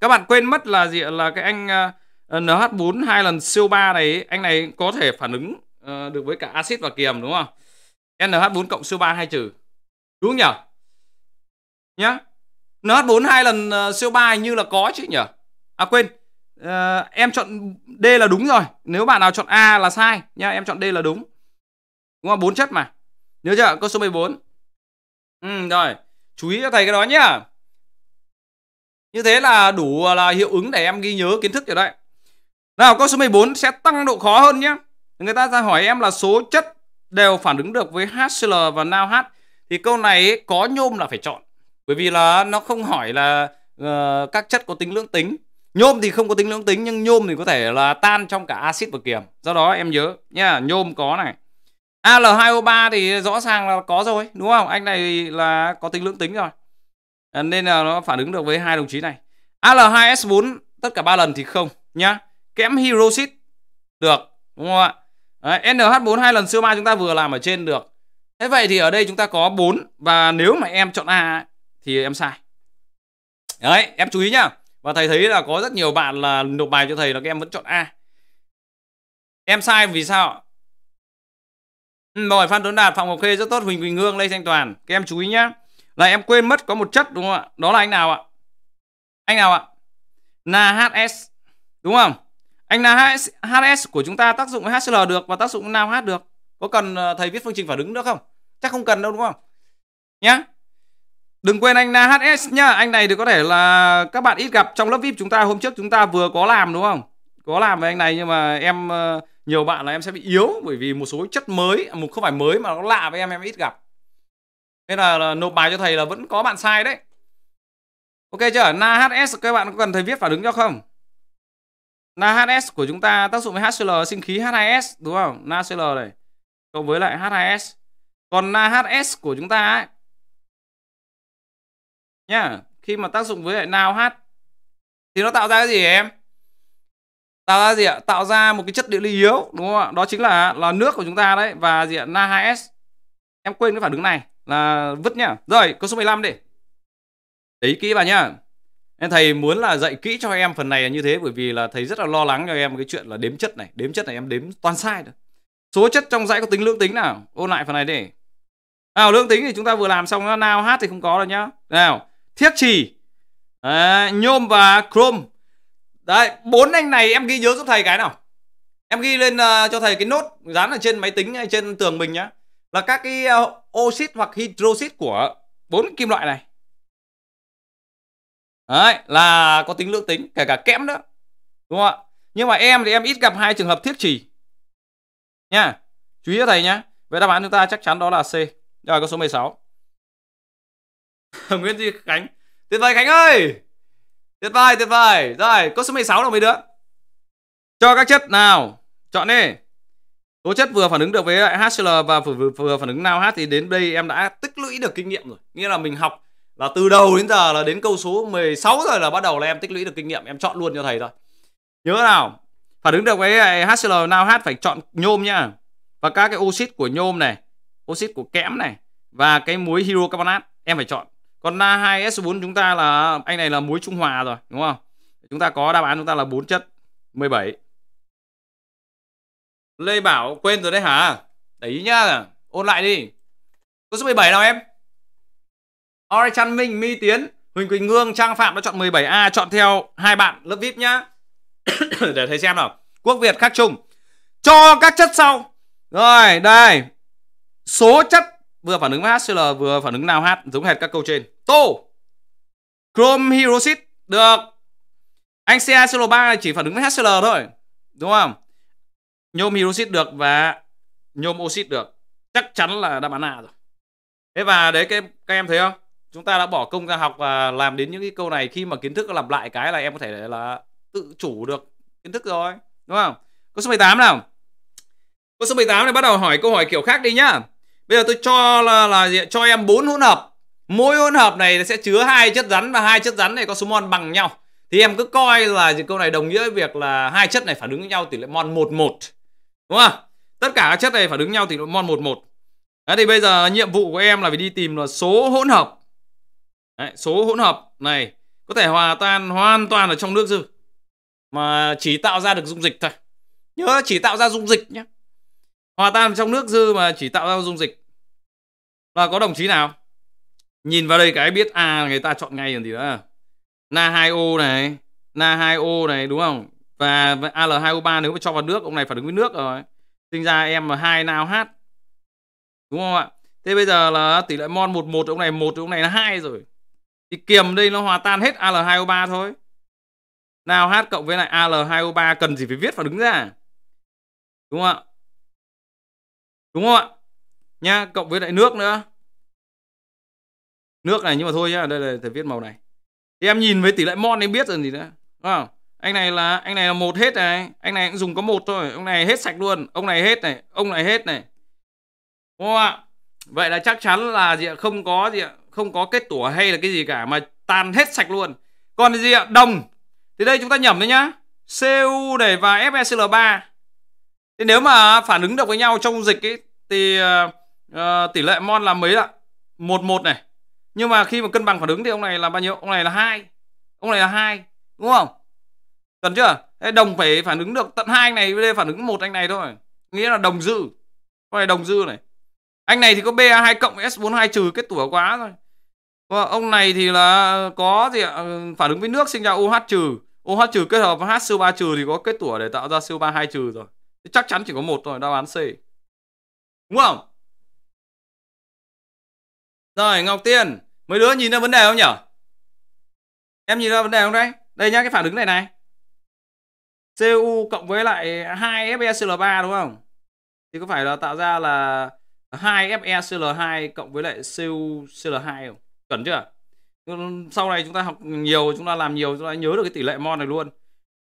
Các bạn quên mất là gì là cái anh uh, NH4 hai lần CO3 này anh này có thể phản ứng uh, được với cả axit và kiềm đúng không? NH4 cộng CO3 hai trừ. Đúng nhỉ? Nhá. NH4 hai lần ờ, uh, CO3 như là có chứ nhỉ? À quên. Uh, em chọn D là đúng rồi. Nếu bạn nào chọn A là sai nhá, em chọn D là đúng. Đúng không? Bốn chất mà. Nhớ chưa? Câu số 14. Ừ, rồi. Chú ý cho thầy cái đó nhá. Như thế là đủ là hiệu ứng để em ghi nhớ kiến thức rồi đấy. Nào, câu số 14 sẽ tăng độ khó hơn nhé. Người ta ra hỏi em là số chất đều phản ứng được với HCl và NaOH. Thì câu này có nhôm là phải chọn. Bởi vì là nó không hỏi là uh, các chất có tính lưỡng tính. Nhôm thì không có tính lưỡng tính nhưng nhôm thì có thể là tan trong cả axit và kiềm. Do đó em nhớ nha, nhôm có này. À, Al2O3 thì rõ ràng là có rồi, đúng không? Anh này là có tính lưỡng tính rồi. À, nên là nó phản ứng được với hai đồng chí này. Al2S4 tất cả ba lần thì không nhá. Kẽm hydroxit được, đúng không ạ? NH4 hai lần siêu ma chúng ta vừa làm ở trên được. Thế vậy thì ở đây chúng ta có 4 và nếu mà em chọn A thì em sai. Đấy, em chú ý nhá. Và thầy thấy là có rất nhiều bạn là nộp bài cho thầy là các em vẫn chọn A. Em sai vì sao? Ừ, rồi phan tuấn đạt phạm ngọc khê rất tốt huỳnh quỳnh hương lê thanh toàn các em chú ý nhá là em quên mất có một chất đúng không ạ đó là anh nào ạ anh nào ạ nhs đúng không anh là hs của chúng ta tác dụng với hcl được và tác dụng với nào h được có cần ờ, thầy viết phương trình phản ứng nữa không chắc không cần đâu đúng không nhá Đừng quên anh là HS nhá Anh này thì có thể là các bạn ít gặp trong lớp VIP chúng ta Hôm trước chúng ta vừa có làm đúng không Có làm với anh này nhưng mà em uh, nhiều bạn là em sẽ bị yếu bởi vì một số chất mới à, một không phải mới mà nó lạ với em em ít gặp nên là, là nộp bài cho thầy là vẫn có bạn sai đấy ok chưa nhs các bạn có cần thầy viết phản ứng cho không nhs của chúng ta tác dụng với hcl sinh khí h2s đúng không nacl này cộng với lại h2s còn nhs của chúng ta ấy nhá khi mà tác dụng với lại nào h thì nó tạo ra cái gì em tạo ra gì ạ tạo ra một cái chất địa lý yếu đúng không ạ đó chính là là nước của chúng ta đấy và gì ạ na 2 s em quên cái phản ứng này là vứt nhá rồi câu số 15 đi đấy kỹ vào nhá em thầy muốn là dạy kỹ cho em phần này như thế bởi vì là thầy rất là lo lắng cho em cái chuyện là đếm chất này đếm chất này em đếm toàn sai rồi số chất trong dãy có tính lưỡng tính nào ôn lại phần này đi nào lưỡng tính thì chúng ta vừa làm xong nào hát thì không có rồi nhá nào thiết trì à, nhôm và chrome Đấy, bốn anh này em ghi nhớ giúp thầy cái nào. Em ghi lên uh, cho thầy cái nốt dán ở trên máy tính hay trên tường mình nhá. Là các cái uh, oxit hoặc hydroxit của bốn kim loại này. Đấy, là có tính lưỡng tính, kể cả kẽm nữa. Đúng không ạ? Nhưng mà em thì em ít gặp hai trường hợp thiết trì. Nha. Chú ý cho thầy nhá. Vậy đáp án chúng ta chắc chắn đó là C. Rồi câu số 16. Nguyễn Duy Khánh. Tuyệt vời Khánh ơi. Tuyệt vời, tuyệt vời. Rồi, câu số 16 là mấy đứa? Cho các chất nào. Chọn đi. Tố chất vừa phản ứng được với lại HCl và vừa, vừa phản ứng nào H thì đến đây em đã tích lũy được kinh nghiệm rồi. Nghĩa là mình học là từ đầu đến giờ là đến câu số 16 rồi là bắt đầu là em tích lũy được kinh nghiệm. Em chọn luôn cho thầy thôi. Nhớ nào. Phản ứng được với HCl nào H phải chọn nhôm nhá. Và các cái oxit của nhôm này, oxit của kẽm này và cái muối hydrocarbonat em phải chọn còn Na 2S4 chúng ta là anh này là muối trung hòa rồi, đúng không? Chúng ta có đáp án chúng ta là bốn chất 17. Lê Bảo quên rồi đấy hả? Để ý nhá, ôn lại đi. Câu số 17 nào em? Oi Trăn Minh, Mi Tiến, Huỳnh Quỳnh Ngương, Trang Phạm đã chọn 17A, chọn theo hai bạn lớp VIP nhá. Để thầy xem nào. Quốc Việt khắc chung. Cho các chất sau. Rồi, đây. Số chất vừa phản ứng với HCl vừa phản ứng nào H giống hệt các câu trên. Tô Chrome Hiroshit Được Anh CI Solo 3 chỉ phản ứng với HCL thôi Đúng không Nhôm Hiroshit được và Nhôm Oxit được Chắc chắn là đã bán A rồi Thế và đấy các em, các em thấy không Chúng ta đã bỏ công ra học và làm đến những cái câu này Khi mà kiến thức làm lại cái là em có thể là Tự chủ được kiến thức rồi Đúng không Câu số 18 nào Câu số 18 này bắt đầu hỏi câu hỏi kiểu khác đi nhá Bây giờ tôi cho là, là gì? cho em 4 hỗn hợp mỗi hỗn hợp này sẽ chứa hai chất rắn và hai chất rắn này có số mol bằng nhau thì em cứ coi là câu này đồng nghĩa với việc là hai chất này phản ứng với nhau tỷ lệ mol một một đúng không tất cả các chất này phản ứng với nhau tỷ lệ mol một. Đấy, thì bây giờ nhiệm vụ của em là phải đi tìm là số hỗn hợp Đấy, số hỗn hợp này có thể hòa tan hoàn toàn ở trong nước dư mà chỉ tạo ra được dung dịch thôi nhớ chỉ tạo ra dung dịch nhé hòa tan trong nước dư mà chỉ tạo ra dung dịch là có đồng chí nào Nhìn vào đây cái biết à người ta chọn ngay còn gì đó Na 2O này, Na 2O này đúng không? Và Al2O3 nếu mà cho vào nước ông này phải đứng với nước rồi. Sinh ra em là hai nào hát. Đúng không ạ? Thế bây giờ là tỷ lệ mon 11 ông này 1 ông này là 2 rồi. Thì kiềm đây nó hòa tan hết Al2O3 thôi. Nào hát cộng với lại Al2O3 cần gì phải viết phản đứng ra. Đúng không ạ? Đúng không ạ? Nha, cộng với lại nước nữa nước này nhưng mà thôi nhá đây là thầy viết màu này thì em nhìn với tỷ lệ mon em biết rồi gì đó. đúng không anh này là anh này là một hết này anh này cũng dùng có một thôi ông này hết sạch luôn ông này hết này ông này hết này đúng không ạ vậy là chắc chắn là gì ạ không có gì ạ không có kết tủa hay là cái gì cả mà tan hết sạch luôn còn gì ạ đồng thì đây chúng ta nhầm đấy nhá cu để và fecl 3 thì nếu mà phản ứng được với nhau trong dịch ấy, thì uh, tỷ lệ mon là mấy ạ một một này nhưng mà khi mà cân bằng phản ứng thì ông này là bao nhiêu ông này là hai ông này là hai đúng không cần chưa Thế đồng phải phản ứng được tận hai anh này với phản ứng một anh này thôi nghĩa là đồng dư con này đồng dư này anh này thì có ba 2 cộng s 42 trừ kết tủa quá rồi và vâng ông này thì là có gì ạ? Ừ, phản ứng với nước sinh ra OH trừ OH trừ kết hợp với HCO3 trừ thì có kết tủa để tạo ra CO3 2 trừ rồi chắc chắn chỉ có một thôi đáp án C đúng không rồi Ngọc Tiên Mấy đứa nhìn ra vấn đề không nhở Em nhìn ra vấn đề không đấy Đây nhá cái phản ứng này này CU cộng với lại 2 FeCl3 đúng không Thì có phải là tạo ra là 2 FeCl2 cộng với lại CuCl2 không Chuẩn chưa Sau này chúng ta học nhiều Chúng ta làm nhiều Chúng ta nhớ được cái tỷ lệ mol này luôn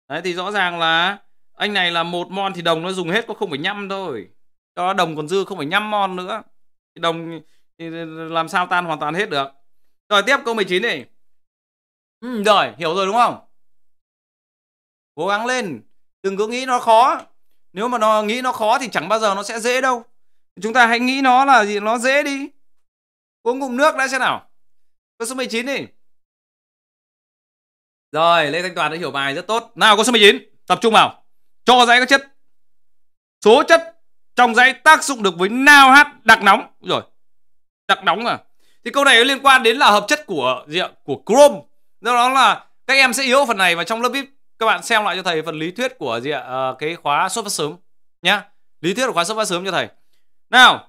Đấy thì rõ ràng là Anh này là một mol thì đồng nó dùng hết có 0,5 thôi Đó đồng còn dư 0,5 mol nữa thì Đồng thì làm sao tan hoàn toàn hết được rồi tiếp câu 19 này ừ, rồi hiểu rồi đúng không cố gắng lên đừng cứ nghĩ nó khó nếu mà nó nghĩ nó khó thì chẳng bao giờ nó sẽ dễ đâu chúng ta hãy nghĩ nó là gì nó dễ đi uống ngụm nước đã xem nào câu số 19 đi rồi lê thanh toàn đã hiểu bài rất tốt nào câu số 19 tập trung vào cho dãy các chất số chất trong dãy tác dụng được với nao hát đặc nóng rồi đặc đóng à thì câu này liên quan đến là hợp chất của gì ạ của chrome do đó là các em sẽ yếu phần này và trong lớp vip các bạn xem lại cho thầy phần lý thuyết của gì ạ à, cái khóa xuất phát sớm nhá lý thuyết của khóa xuất phát sớm cho thầy nào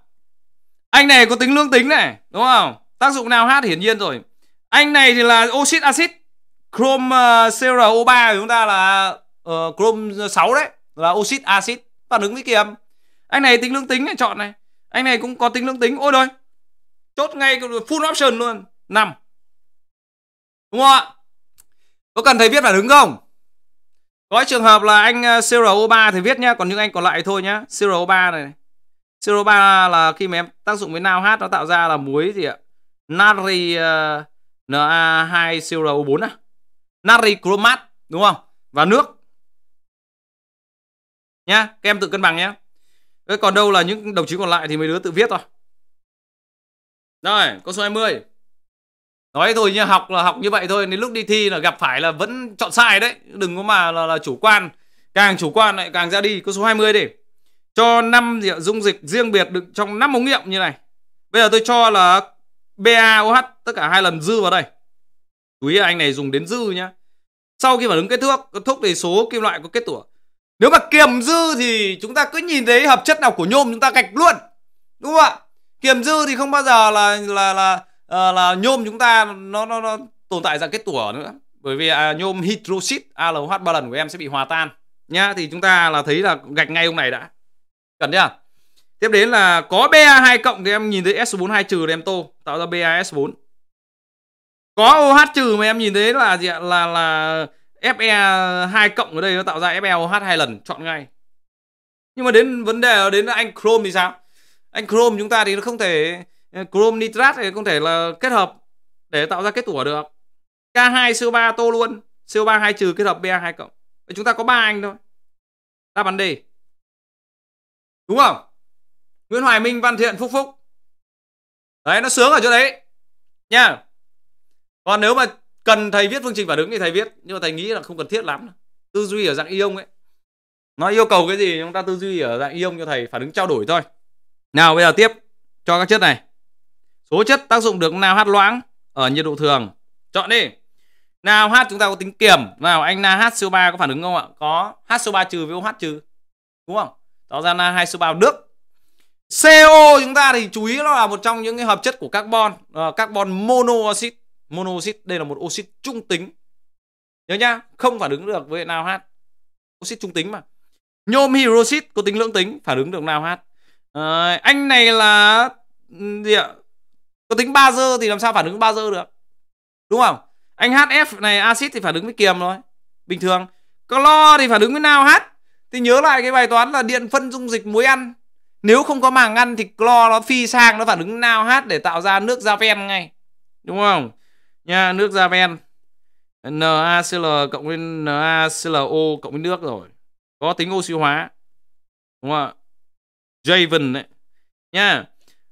anh này có tính lương tính này đúng không tác dụng nào hát hiển nhiên rồi anh này thì là oxit axit chrome uh, ờ, CrO3 của chúng ta là uh, chrome 6 đấy là oxit axit phản ứng với kiềm anh này tính lương tính này chọn này anh này cũng có tính lương tính ôi rồi chốt ngay full option luôn năm đúng không ạ có cần thầy viết phản ứng không có trường hợp là anh CRO3 ờ, thì viết nhá còn những anh còn lại thôi nhá CRO3 này CRO3 là khi mà em tác dụng với NaOH nó tạo ra là muối gì ạ natri ờ, Na2CRO4 à natri chromat đúng không và nước nhá các em tự cân bằng nhé còn đâu là những đồng chí còn lại thì mấy đứa tự viết thôi rồi, câu số 20. Nói thôi nha, học là học như vậy thôi, đến lúc đi thi là gặp phải là vẫn chọn sai đấy, đừng có mà là, là chủ quan. Càng chủ quan lại càng ra đi. Câu số 20 đi. Cho 5 dung dịch riêng biệt đựng trong 5 ống nghiệm như này. Bây giờ tôi cho là BaOH tất cả hai lần dư vào đây. Chú ý anh này dùng đến dư nhá. Sau khi phản ứng kết thúc, kết thúc thì số kim loại có kết tủa. Nếu mà kiềm dư thì chúng ta cứ nhìn thấy hợp chất nào của nhôm chúng ta gạch luôn. Đúng không ạ? Kiểm dư thì không bao giờ là là là là, ờ, là nhôm chúng ta nó nó, nó tồn tại dạng kết tủa nữa. Bởi vì à, nhôm hydroxit ALH ba lần của em sẽ bị hòa tan nhá thì chúng ta là thấy là gạch ngay ông này đã. Cần chưa? Tiếp đến là có Ba2 cộng thì em nhìn thấy S42 trừ thì em tô tạo ra BaS4. Có OH trừ mà em nhìn thấy là gì ạ? Là là Fe2 cộng ở đây nó tạo ra FeOH hai lần, chọn ngay. Nhưng mà đến vấn đề đến anh Chrome thì sao? anh chrome chúng ta thì nó không thể ờ, chrome nitrat thì không thể là kết hợp để tạo ra kết tủa được K2 CO3 tô luôn CO3 2 trừ kết hợp Ba2 cộng chúng ta có ba anh thôi đáp án đi đúng không Nguyễn Hoài Minh Văn Thiện Phúc Phúc đấy nó sướng ở chỗ đấy nha còn nếu mà cần thầy viết phương trình phản ứng thì thầy viết nhưng mà thầy nghĩ là không cần thiết lắm tư duy ở dạng ion ấy nó yêu cầu cái gì chúng ta tư duy ở dạng ion cho thầy phản ứng trao đổi thôi nào bây giờ tiếp cho các chất này. Số chất tác dụng được nào loãng ở nhiệt độ thường. Chọn đi. Nào chúng ta có tính kiểm. Nào anh NaHCO H 3 có phản ứng không ạ? Có. HCO CO3 trừ với OH trừ. Đúng không? Đó ra Na 2 CO3 nước. CO chúng ta thì chú ý nó là một trong những cái hợp chất của carbon, uh, carbon monoxid. Monoxid đây là một oxit trung tính. Nhớ nhá, không phản ứng được với NaOH. Oxit trung tính mà. Nhôm hydroxit có tính lưỡng tính, phản ứng được NaOH à, anh này là ừ, gì ạ có tính ba dơ thì làm sao phản ứng ba dơ được đúng không anh hf này axit thì phản ứng với kiềm rồi bình thường clo thì phản ứng với nào hát thì nhớ lại cái bài toán là điện phân dung dịch muối ăn nếu không có màng ăn thì clo nó phi sang nó phản ứng nào hát để tạo ra nước da ven ngay đúng không nha nước da ven NaCl cộng với NaClO cộng với nước rồi có tính oxy hóa đúng không ạ Javen đấy nha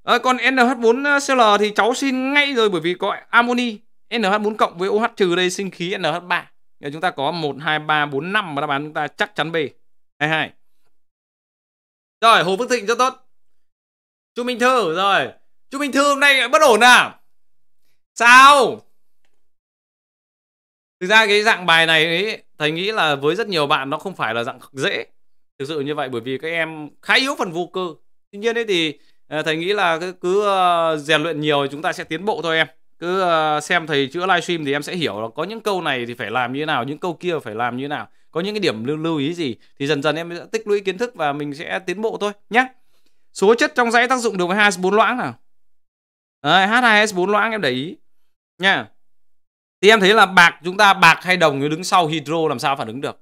à, còn NH4CL ờ, thì cháu xin ngay rồi bởi vì có amoni NH4 cộng với OH trừ đây sinh khí NH3 Nên chúng ta có 1 2 3 4 5 và đáp án chúng ta chắc chắn B 22 rồi Hồ Phước Thịnh cho tốt Chu Minh Thư rồi Chu Minh Thư hôm nay bất ổn à Sao Thực ra cái dạng bài này ấy, thầy nghĩ là với rất nhiều bạn nó không phải là dạng dễ thực sự như vậy bởi vì các em khá yếu phần vô cơ tuy nhiên ấy thì ờ, thầy nghĩ là cứ, cứ ờ, rèn luyện nhiều chúng ta sẽ tiến bộ thôi em cứ ờ, xem thầy chữa livestream thì em sẽ hiểu là có những câu này thì phải làm như thế nào những câu kia phải làm như thế nào có những cái điểm lưu, lưu ý gì thì dần dần em sẽ tích lũy kiến thức và mình sẽ tiến bộ thôi nhé số chất trong dãy tác dụng được với H2S bốn loãng nào H2S4 loãng em để ý nha thì em thấy là bạc chúng ta bạc hay đồng nó đứng sau hydro làm sao phản ứng được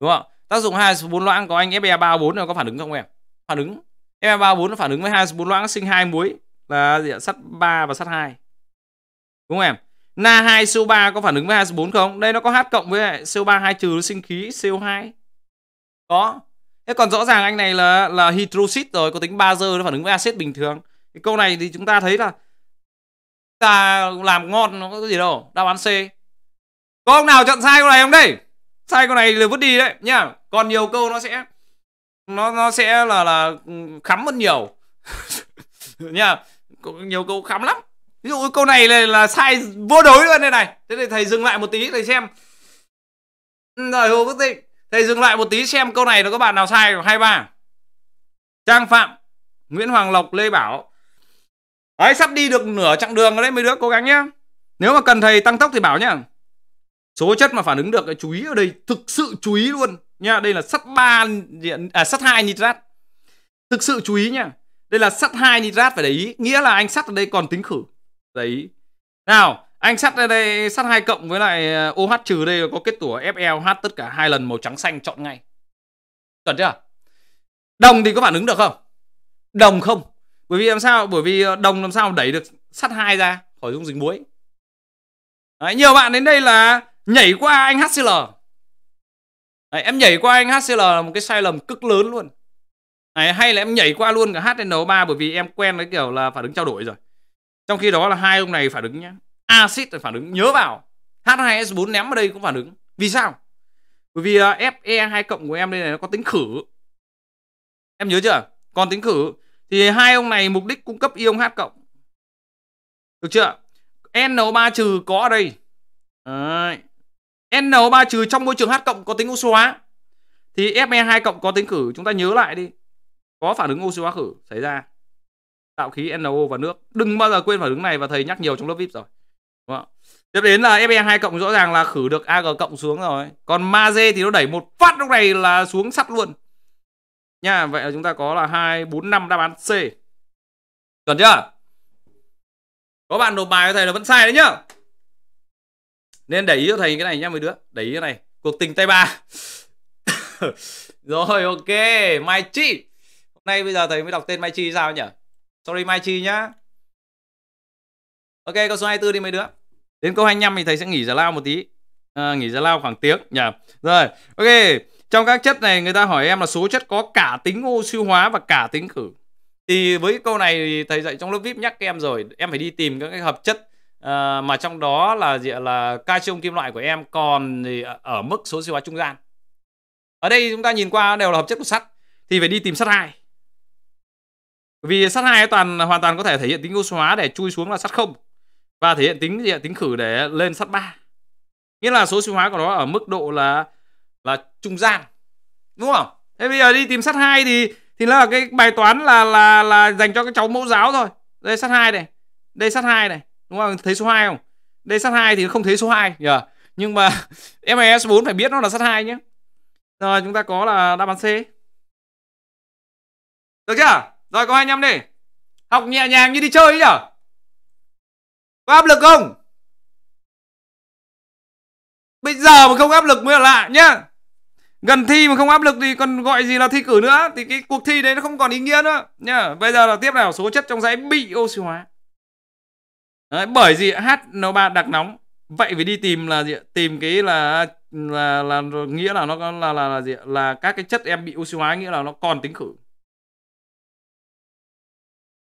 đúng không tác dụng hai bốn loãng có anh fe 34 nó có phản ứng không em phản ứng fe ba bốn nó phản ứng với hai bốn loãng sinh hai muối là gì sắt 3 và sắt 2 đúng không em na 2 co 3 có phản ứng với hai bốn không đây nó có h cộng với co3 hai trừ sinh khí co2 có thế còn rõ ràng anh này là là hydroxit rồi có tính ba giờ nó phản ứng với axit bình thường cái câu này thì chúng ta thấy là ta làm ngon nó có gì đâu đáp án C có ông nào chọn sai câu này không đây sai con này là vứt đi đấy nhá còn nhiều câu nó sẽ nó nó sẽ là là ừ, khắm hơn nhiều nhá nhiều câu khắm lắm ví dụ câu này là, là sai vô đối luôn đây này thế thì thầy dừng lại một tí thầy xem ừ, rồi hồ quốc tịnh thầy dừng lại một tí xem câu này nó có bạn nào sai hai ba trang phạm nguyễn hoàng lộc lê bảo ấy sắp đi được nửa chặng đường rồi đấy mấy đứa cố gắng nhá nếu mà cần thầy tăng tốc thì bảo nhá số chất mà phản ứng được cái chú ý ở đây thực sự chú ý luôn nha đây là sắt ba à, sắt hai nitrat thực sự chú ý nha đây là sắt hai nitrat phải để ý nghĩa là anh sắt ở đây còn tính khử để ý nào anh sắt ở đây sắt hai cộng với lại ờ, OH trừ đây có kết tủa flh e tất cả hai lần màu trắng xanh chọn ngay chuẩn chưa đồng thì có phản ứng được không đồng không bởi vì làm sao bởi vì ờ, đồng làm sao đẩy được sắt hai ra khỏi dung dịch muối Đấy, nhiều bạn đến đây là nhảy qua anh HCL Đấy, em nhảy qua anh HCL là một cái sai lầm cực lớn luôn Đấy, hay là em nhảy qua luôn cả HNO 3 bởi vì em quen với kiểu là phản ứng trao đổi rồi trong khi đó là hai ông này phản ứng nhé. acid là phản ứng nhớ vào H2S4 ném vào đây cũng phản ứng vì sao bởi vì uh, à, Fe2 cộng của em đây này nó có tính khử em nhớ chưa còn tính khử thì hai ông này mục đích cung cấp ion H cộng được chưa NO3 trừ có ở đây Đấy. NO3 trừ trong môi trường H cộng có tính oxy hóa thì Fe2 cộng có tính khử chúng ta nhớ lại đi có phản ứng oxy hóa khử xảy ra tạo khí NO và nước đừng bao giờ quên phản ứng này và thầy nhắc nhiều trong lớp vip rồi đúng không? tiếp đến là Fe2 cộng rõ ràng là khử được Ag cộng xuống rồi còn magie thì nó đẩy một phát lúc này là xuống sắt luôn nha vậy là chúng ta có là hai bốn năm đáp án C chuẩn chưa có bạn nộp bài với thầy là vẫn sai đấy nhá nên để ý cho thầy cái này nhá mấy đứa để ý cái này cuộc tình tay ba rồi ok mai chi hôm nay bây giờ thầy mới đọc tên mai chi sao nhỉ sorry mai chi nhá ok câu số 24 đi mấy đứa đến câu 25 thì thầy sẽ nghỉ giờ lao một tí à, nghỉ giờ lao khoảng tiếng nhỉ rồi ok trong các chất này người ta hỏi em là số chất có cả tính oxy hóa và cả tính khử thì với câu này thì thầy dạy trong lớp vip nhắc em rồi em phải đi tìm các cái hợp chất Ờ, mà trong đó là gì là calcium kim loại của em còn thì ở mức số siêu hóa trung gian ở đây chúng ta nhìn qua đều là hợp chất của sắt thì phải đi tìm sắt hai vì sắt hai toàn hoàn toàn có thể thể hiện tính oxy hóa để chui xuống là sắt không và thể hiện tính gì tính khử để lên sắt ba nghĩa là số siêu hóa của nó ở mức độ là là trung gian đúng không thế bây giờ đi tìm sắt hai thì thì nó là cái bài toán là là là dành cho các cháu mẫu giáo thôi đây sắt hai này đây sắt hai này đúng không thấy số 2 không đây sắt 2 thì không thấy số 2 nhỉ nhưng mà MIS 4 phải biết nó là sắt 2 nhé rồi chúng ta có là đáp án C được chưa rồi có 25 đi học nhẹ nhàng như đi chơi ấy nhở có áp lực không bây giờ mà không áp lực mới là lạ nhá gần thi mà không áp lực thì còn gọi gì là thi cử nữa thì cái cuộc thi đấy nó không còn ý nghĩa nữa nhá bây giờ là tiếp nào số chất trong dãy bị oxy hóa Đấy, bởi vì hát nó ba đặc nóng vậy phải đi tìm là gì tìm cái là là là, nghĩa là nó là, là là là gì là các cái chất em bị oxy hóa nghĩa là nó còn tính khử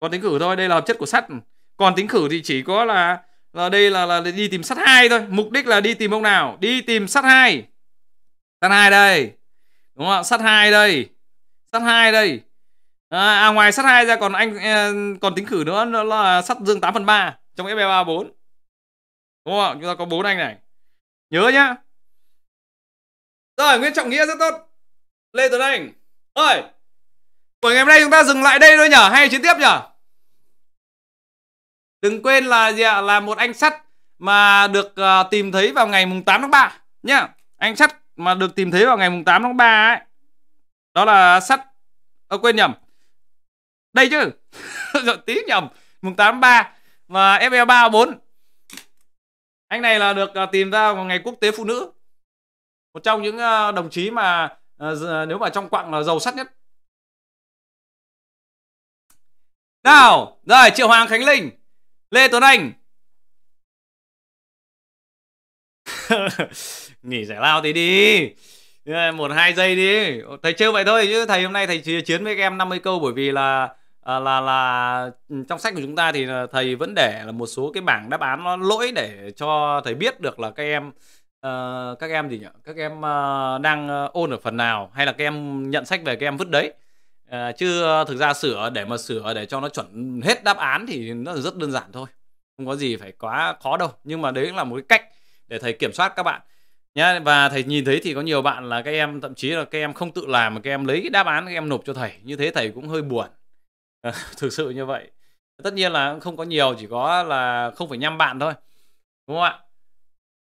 còn tính khử thôi đây là hợp chất của sắt còn tính khử thì chỉ có là là đây là là đi tìm sắt hai thôi mục đích là đi tìm ông nào đi tìm sắt hai sắt hai đây đúng không sắt hai đây sắt hai đây à, à ngoài sắt hai ra còn anh còn tính khử nữa, nữa là sắt dương 8 phần ba trong FB34 đúng không chúng ta có bốn anh này nhớ nhá rồi Nguyễn Trọng Nghĩa rất tốt Lê Tuấn Anh ơi buổi ngày hôm nay chúng ta dừng lại đây thôi nhở hay chiến tiếp nhở đừng quên là gì ạ là một anh sắt mà được uh, tìm thấy vào ngày mùng 8 tháng 3 nhá anh sắt mà được tìm thấy vào ngày mùng 8 tháng 3 ấy đó là sắt ờ, quên nhầm đây chứ dạ, tí nhầm mùng 8 tháng 3 và FL 34 e anh này là được à, tìm ra vào ngày quốc tế phụ nữ một trong những à, đồng chí mà à, nếu mà trong quặng là giàu sắt nhất nào rồi triệu hoàng khánh linh lê tuấn anh nghỉ giải lao tí đi ờ, một hai giây đi thầy chưa vậy thôi chứ thầy hôm nay thầy chiến với các em 50 câu bởi vì là à, là là ừ, trong sách của chúng ta thì ờ, thầy vẫn để là một số cái bảng đáp án nó lỗi để cho thầy biết được là các em uh, các em gì nhỉ các em uh, đang ôn ở phần nào hay là các em nhận sách về các em vứt đấy uh, chứ uh, thực ra sửa để mà sửa để cho nó chuẩn hết đáp án thì nó rất đơn giản thôi không có gì phải quá khó đâu nhưng mà đấy là một cái cách để thầy kiểm soát các bạn nhá và thầy nhìn thấy thì có nhiều bạn là các em thậm chí là các em không tự làm mà các em lấy đáp án các em nộp cho thầy như thế thầy cũng hơi buồn Ờ, thực sự như vậy tất nhiên là không có nhiều chỉ có là không phải nhăm bạn thôi đúng không ạ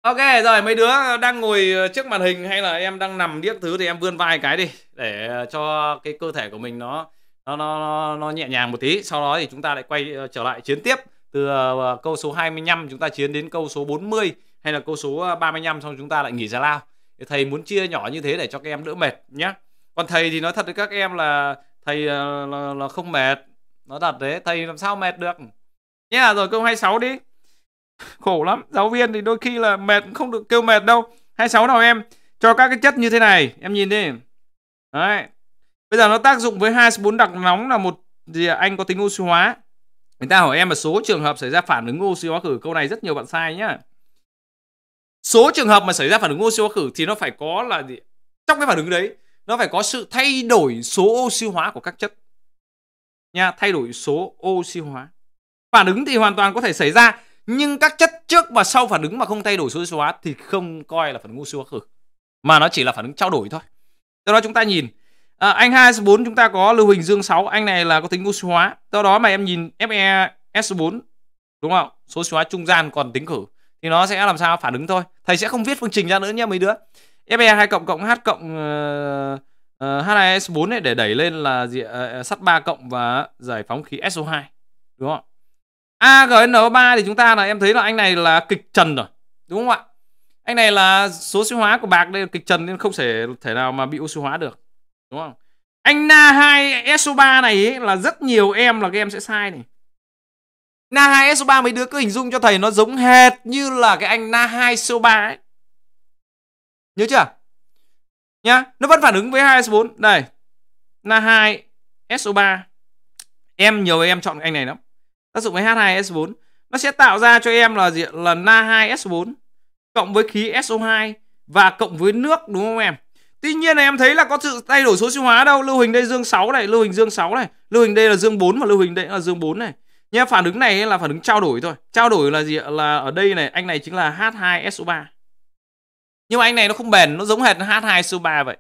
ok rồi mấy đứa đang ngồi trước màn hình hay là em đang nằm điếc thứ thì em vươn vai cái đi để ờ, cho cái cơ thể của mình nó nó nó nó nhẹ nhàng một tí sau đó thì chúng ta lại quay ờ, trở lại chiến tiếp từ câu số 25 chúng ta chiến đến câu số 40 hay là câu số 35 xong chúng ta lại nghỉ ra lao thầy muốn chia nhỏ như thế để cho các em đỡ mệt nhé còn thầy thì nói thật với các em là thầy ờ, là, là không mệt nó đặt thế thầy làm sao mệt được nhá yeah, rồi câu 26 đi khổ lắm giáo viên thì đôi khi là mệt không được kêu mệt đâu 26 nào em cho các cái chất như thế này em nhìn đi đấy bây giờ nó tác dụng với hai bốn đặc nóng là một gì anh có tính oxy hóa người ta hỏi em là số trường hợp xảy ra phản ứng oxy hóa khử câu này rất nhiều bạn sai nhá số trường hợp mà xảy ra phản ứng oxy hóa khử thì nó phải có là gì trong cái phản ứng đấy nó phải có sự thay đổi số oxy hóa của các chất nha thay đổi số oxy hóa phản ứng thì hoàn toàn có thể xảy ra nhưng các chất trước và sau phản ứng mà không thay đổi số oxy hóa thì không coi là phản ứng oxy hóa khử mà nó chỉ là phản ứng trao đổi thôi do đó chúng ta nhìn à, anh 2S4 chúng ta có lưu huỳnh dương 6 anh này là có tính oxy hóa do đó mà em nhìn fe s 4 đúng không số oxy hóa trung gian còn tính khử thì nó sẽ làm sao phản ứng thôi thầy sẽ không viết phương trình ra nữa nha mấy đứa FE 2 cộng cộng H cộng uh, ờ, uh, ờ, H2S4 này để đẩy lên là gì uh, sắt 3 cộng và giải phóng khí SO2 đúng không? AgNO3 thì chúng ta là em thấy là anh này là kịch trần rồi đúng không ạ? Anh này là số oxy hóa của bạc đây kịch trần nên không thể thể nào mà bị oxy hóa được đúng không? Anh Na 2 SO3 này ấy, là rất nhiều em là các em sẽ sai này. Na 2 SO3 mấy đứa cứ hình dung cho thầy nó giống hệt như là cái anh Na 2 SO3 ấy. Nhớ chưa? Nhá, nó vẫn phản ứng với 2S4. Đây. Na 2 SO3. Em nhiều em chọn anh này lắm. Tác dụng với H2S4 nó sẽ tạo ra cho em là gì là Na2 S4 cộng với khí SO2 và cộng với nước đúng không em? Tuy nhiên là em thấy là có sự thay đổi số siêu hóa đâu, lưu hình đây dương 6 này, lưu hình dương 6 này, lưu hình đây là dương 4 và lưu hình đây là dương 4 này. Nha, phản ứng này là phản ứng trao đổi thôi. Trao đổi là gì? Là ở đây này, anh này chính là H2SO3 nhưng mà anh này nó không bền nó giống hệt H2 SO3 vậy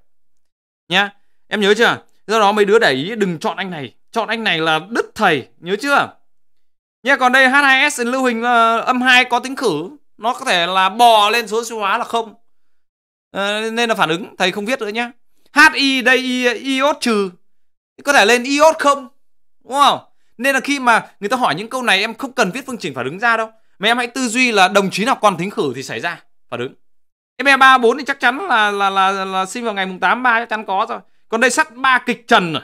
nhá em nhớ chưa do đó mấy đứa để ý đừng chọn anh này chọn anh này là đứt thầy nhớ chưa nhá còn đây H2S lưu hình là ờ, âm 2 có tính khử nó có thể là bò lên số siêu hóa là không à, nên là phản ứng thầy không viết nữa nhá HI đây I, iốt trừ có thể lên iốt không đúng không nên là khi mà người ta hỏi những câu này em không cần viết phương trình phản ứng ra đâu mà em hãy tư duy là đồng chí nào còn tính khử thì xảy ra phản ứng ME34 thì chắc chắn là là là, là, là sinh vào ngày mùng 8 3 chắc chắn có rồi. Còn đây sắt ba kịch trần rồi.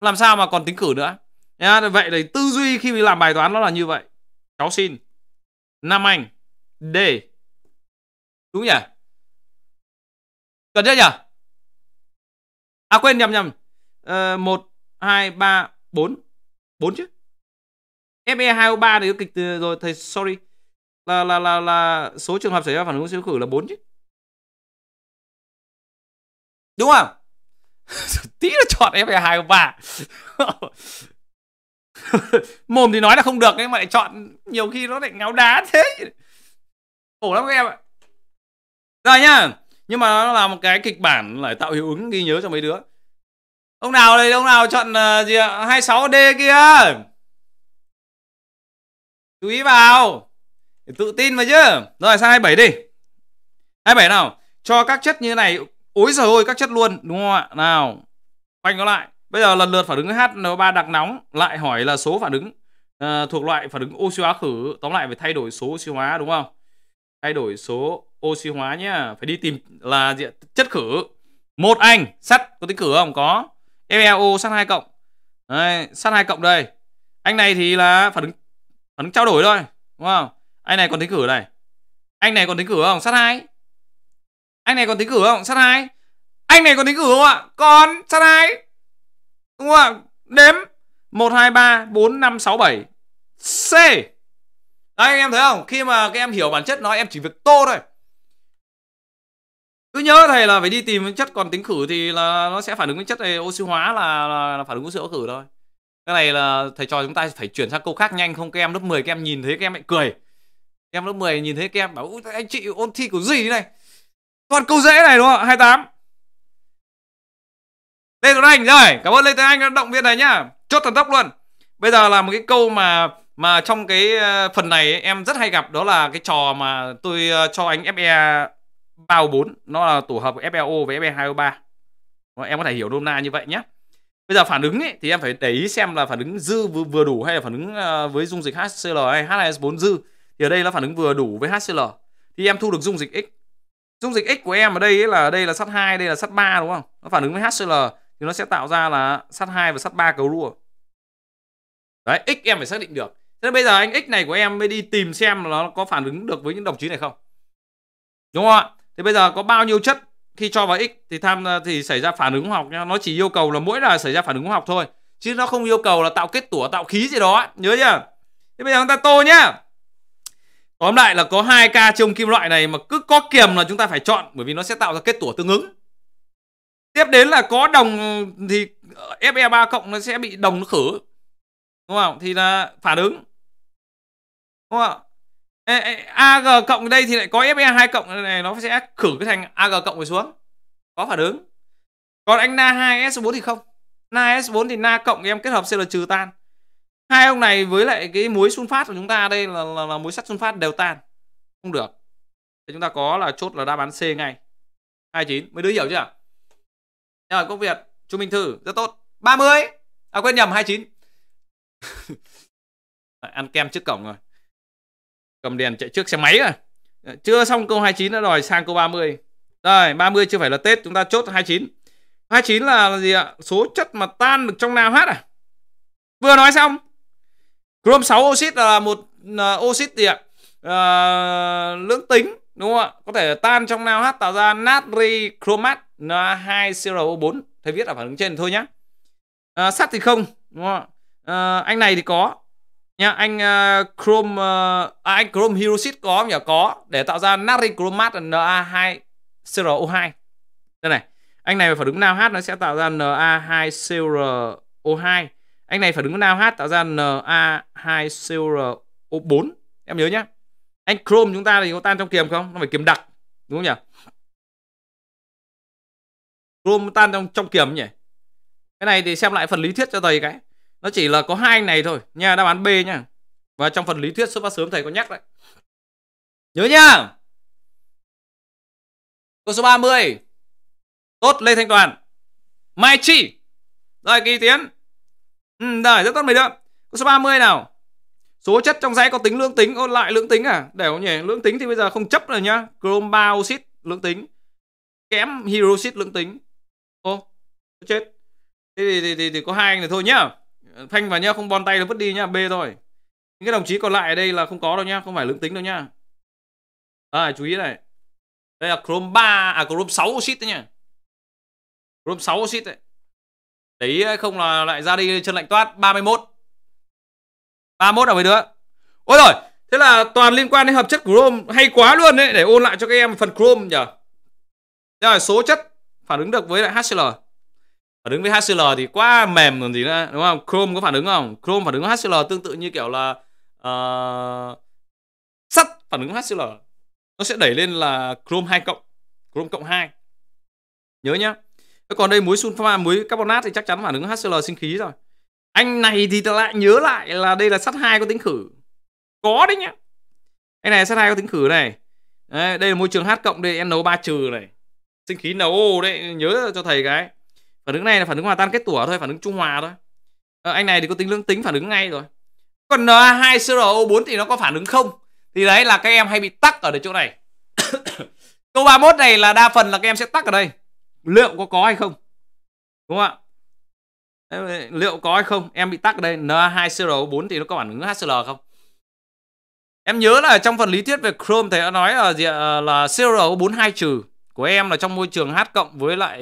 Làm sao mà còn tính cử nữa. Nhá, vậy thì tư duy khi làm bài toán nó là như vậy. Cháu xin Nam Anh D. Đúng nhỉ? Cần chưa nhỉ? À quên nhầm nhầm. Ờ, 1 2 3 4 4 chứ. FE203 thì có kịch rồi thầy sorry là là là là số trường hợp xảy ra phản ứng siêu khử là 4 chứ. Đúng không? Tí là chọn F2 3. Mồm thì nói là không được nhưng mà lại chọn nhiều khi nó lại ngáo đá thế. Khổ lắm các em ạ. Rồi nhá. Nhưng mà nó là một cái kịch bản lại tạo hiệu ứng ghi nhớ cho mấy đứa. Ông nào đây, ông nào chọn uh, gì ạ? 26D kia. Chú ý vào. Tự tin mà chứ Rồi sang 27 đi 27 nào Cho các chất như thế này Ôi giời ơi các chất luôn Đúng không ạ Nào Quanh nó lại Bây giờ lần lượt phản ứng hno ba đặc nóng Lại hỏi là số phản ứng uh, Thuộc loại phản ứng oxy hóa khử Tóm lại phải thay đổi số oxy hóa đúng không Thay đổi số oxy hóa nhá Phải đi tìm là gì? chất khử một anh sắt có tính khử không có FeO sắt 2 cộng Đấy, sắt 2 cộng đây Anh này thì là phản ứng phản ứng trao đổi thôi Đúng không anh này còn tính cử này. Anh này còn tính cử không? Sát hai. Anh này còn tính cử không? Sát hai. Anh này còn tính cử không ạ? Còn sát hai. Đúng không ạ? Đếm một hai ba bốn năm sáu bảy C. Đấy anh em thấy không? Khi mà các em hiểu bản chất nó em chỉ việc tô thôi. Cứ nhớ thầy là phải đi tìm chất còn tính khử thì là nó sẽ phản ứng với chất này oxy hóa là, là, là phản ứng oxy hóa khử thôi. Cái này là thầy trò chúng ta phải chuyển sang câu khác nhanh không các em lớp 10 các em nhìn thấy các em lại cười em lớp 10 nhìn thấy kem bảo Ui, anh chị ôn thi của gì thế này toàn câu dễ này đúng không 28 Lê Tuấn Anh rồi cảm ơn Lê Tuấn Anh đã động viên này nhá chốt thần tốc luôn bây giờ là một cái câu mà mà trong cái ờ, phần này ấy, em rất hay gặp đó là cái trò mà tôi ờ, cho anh FE 34 nó là tổ hợp FEO với FE2O3 em có thể hiểu nôm na như vậy nhé bây giờ phản ứng ấy, thì em phải để ý xem là phản ứng dư vừa đủ hay là phản ứng ờ, với dung dịch HCl hay H2S4 dư thì ở đây nó phản ứng vừa đủ với HCl thì em thu được dung dịch X dung dịch X của em ở đây ấy là đây là sắt 2 đây là sắt 3 đúng không nó phản ứng với HCl thì nó sẽ tạo ra là sắt 2 và sắt 3 cầu rua đấy X em phải xác định được thế bây giờ anh X này của em mới đi tìm xem nó có phản ứng được với những đồng chí này không đúng không ạ thì bây giờ có bao nhiêu chất khi cho vào x thì tham thì xảy ra phản ứng hóa học nha nó chỉ yêu cầu là mỗi là xảy ra phản ứng hóa học thôi chứ nó không yêu cầu là tạo kết tủa tạo khí gì đó nhớ chưa thế bây giờ chúng ta tô nhá tóm lại là có hai ca trong kim loại này mà cứ có kiềm là chúng ta phải chọn bởi vì nó sẽ tạo ra kết tủa tương ứng tiếp đến là có đồng thì fe 3 cộng nó sẽ bị đồng nó khử đúng không thì là phản ứng đúng không ag cộng đây thì lại có fe 2 cộng này nó sẽ khử cái thành ag cộng rồi xuống có phản ứng còn anh na 2 s 4 thì không na s 4 thì na cộng em kết hợp cl trừ tan hai ông này với lại cái muối sunfat của chúng ta đây là, là, là muối sắt sunfat đều tan không được thì chúng ta có là chốt là đáp án C ngay 29 mấy đứa hiểu chưa rồi công việc chúng mình thử rất tốt 30 à quên nhầm 29 ăn kem trước cổng rồi cầm đèn chạy trước xe máy rồi chưa xong câu 29 đã rồi sang câu 30 rồi 30 chưa phải là Tết chúng ta chốt 29 29 là gì ạ số chất mà tan được trong nào hát à vừa nói xong Chrome 6 oxit là một uh, oxit gì ạ? Uh, lưỡng tính đúng không ạ? Có thể tan trong NaOH tạo ra natri chromat Na2CrO4. Thầy viết ở phản ứng trên thôi nhá. uh, sắt thì không, đúng không ạ? Uh, anh này thì có. Nha, anh uh, chrome uh, à, anh chrome hydroxit có không nhỉ? Có để tạo ra natri chromat Na2CrO2. Đây này. Anh này phản ứng NaOH nó sẽ tạo ra Na2CrO2 anh này phản ứng với nam h tạo ra na 2 co 4 em nhớ nhá anh chrome chúng ta thì có tan trong kiềm không nó phải kiềm đặc đúng không nhỉ chrome tan trong trong kiềm nhỉ cái này thì xem lại phần lý thuyết cho thầy cái nó chỉ là có hai anh này thôi nha đáp án b nha và trong phần lý thuyết xuất phát sớm thầy có nhắc đấy nhớ nhá câu số 30 tốt lê thanh toàn mai chi rồi kỳ tiến Ừ, đời rất tốt mấy đứa. Câu số 30 nào. Số chất trong dãy có tính lưỡng tính, ôn lại lưỡng tính à? Để không nhỉ? Lưỡng tính thì bây giờ không chấp rồi nhá. Chromaoxit lưỡng tính. Kém hydroxit lưỡng tính. Ô, chết. Thế thì, thì, thì, thì có hai anh này thôi nhá. Phanh vào nhá, không bon tay nó vứt đi nhá, B thôi. Những cái đồng chí còn lại ở đây là không có đâu nhá, không phải lưỡng tính đâu nhá. À, chú ý này. Đây là Chrome 3, à Chrome 6 oxit đấy nhá. Chrome 6 oxit đấy. Đấy ờ, không là lại ra đi chân lạnh toát 31 31 nào mấy đứa Ôi rồi Thế là toàn liên quan đến hợp chất chrome Hay quá luôn đấy Để ôn lại cho các em phần chrome nhỉ Thế là số chất phản ứng được với lại HCl Phản ứng với HCl thì quá mềm còn gì nữa Đúng không? Chrome có phản ứng không? Chrome phản ứng với HCl tương tự như kiểu là uh, Sắt phản ứng với HCl Nó sẽ đẩy lên là Chrome 2 cộng Chrome cộng 2 Nhớ nhá còn đây muối sunfa à, muối carbonat thì chắc chắn phản ứng HCl sinh khí rồi anh này thì lại nhớ lại là đây là sắt hai có tính khử có đấy nhá cái này sắt hai có tính khử này đấy, đây là môi trường H cộng đây n 3 trừ này sinh khí NO đấy nhớ cho thầy cái phản ứng này là phản ứng hòa tan kết tủa thôi phản ứng trung hòa thôi à, anh này thì có tính lưỡng tính phản ứng ngay rồi còn Na 2 cro 4 thì nó có phản ứng không thì đấy là các em hay bị tắc ở chỗ này câu 31 này là đa phần là các em sẽ tắc ở đây liệu có có hay không đúng không ạ liệu có hay không em bị tắc đây N2CR4 thì nó có phản ứng HCl không em nhớ là trong phần lý thuyết về Chrome thầy đã nói là gì ờ, là cr 42 trừ của em là trong môi trường H cộng với lại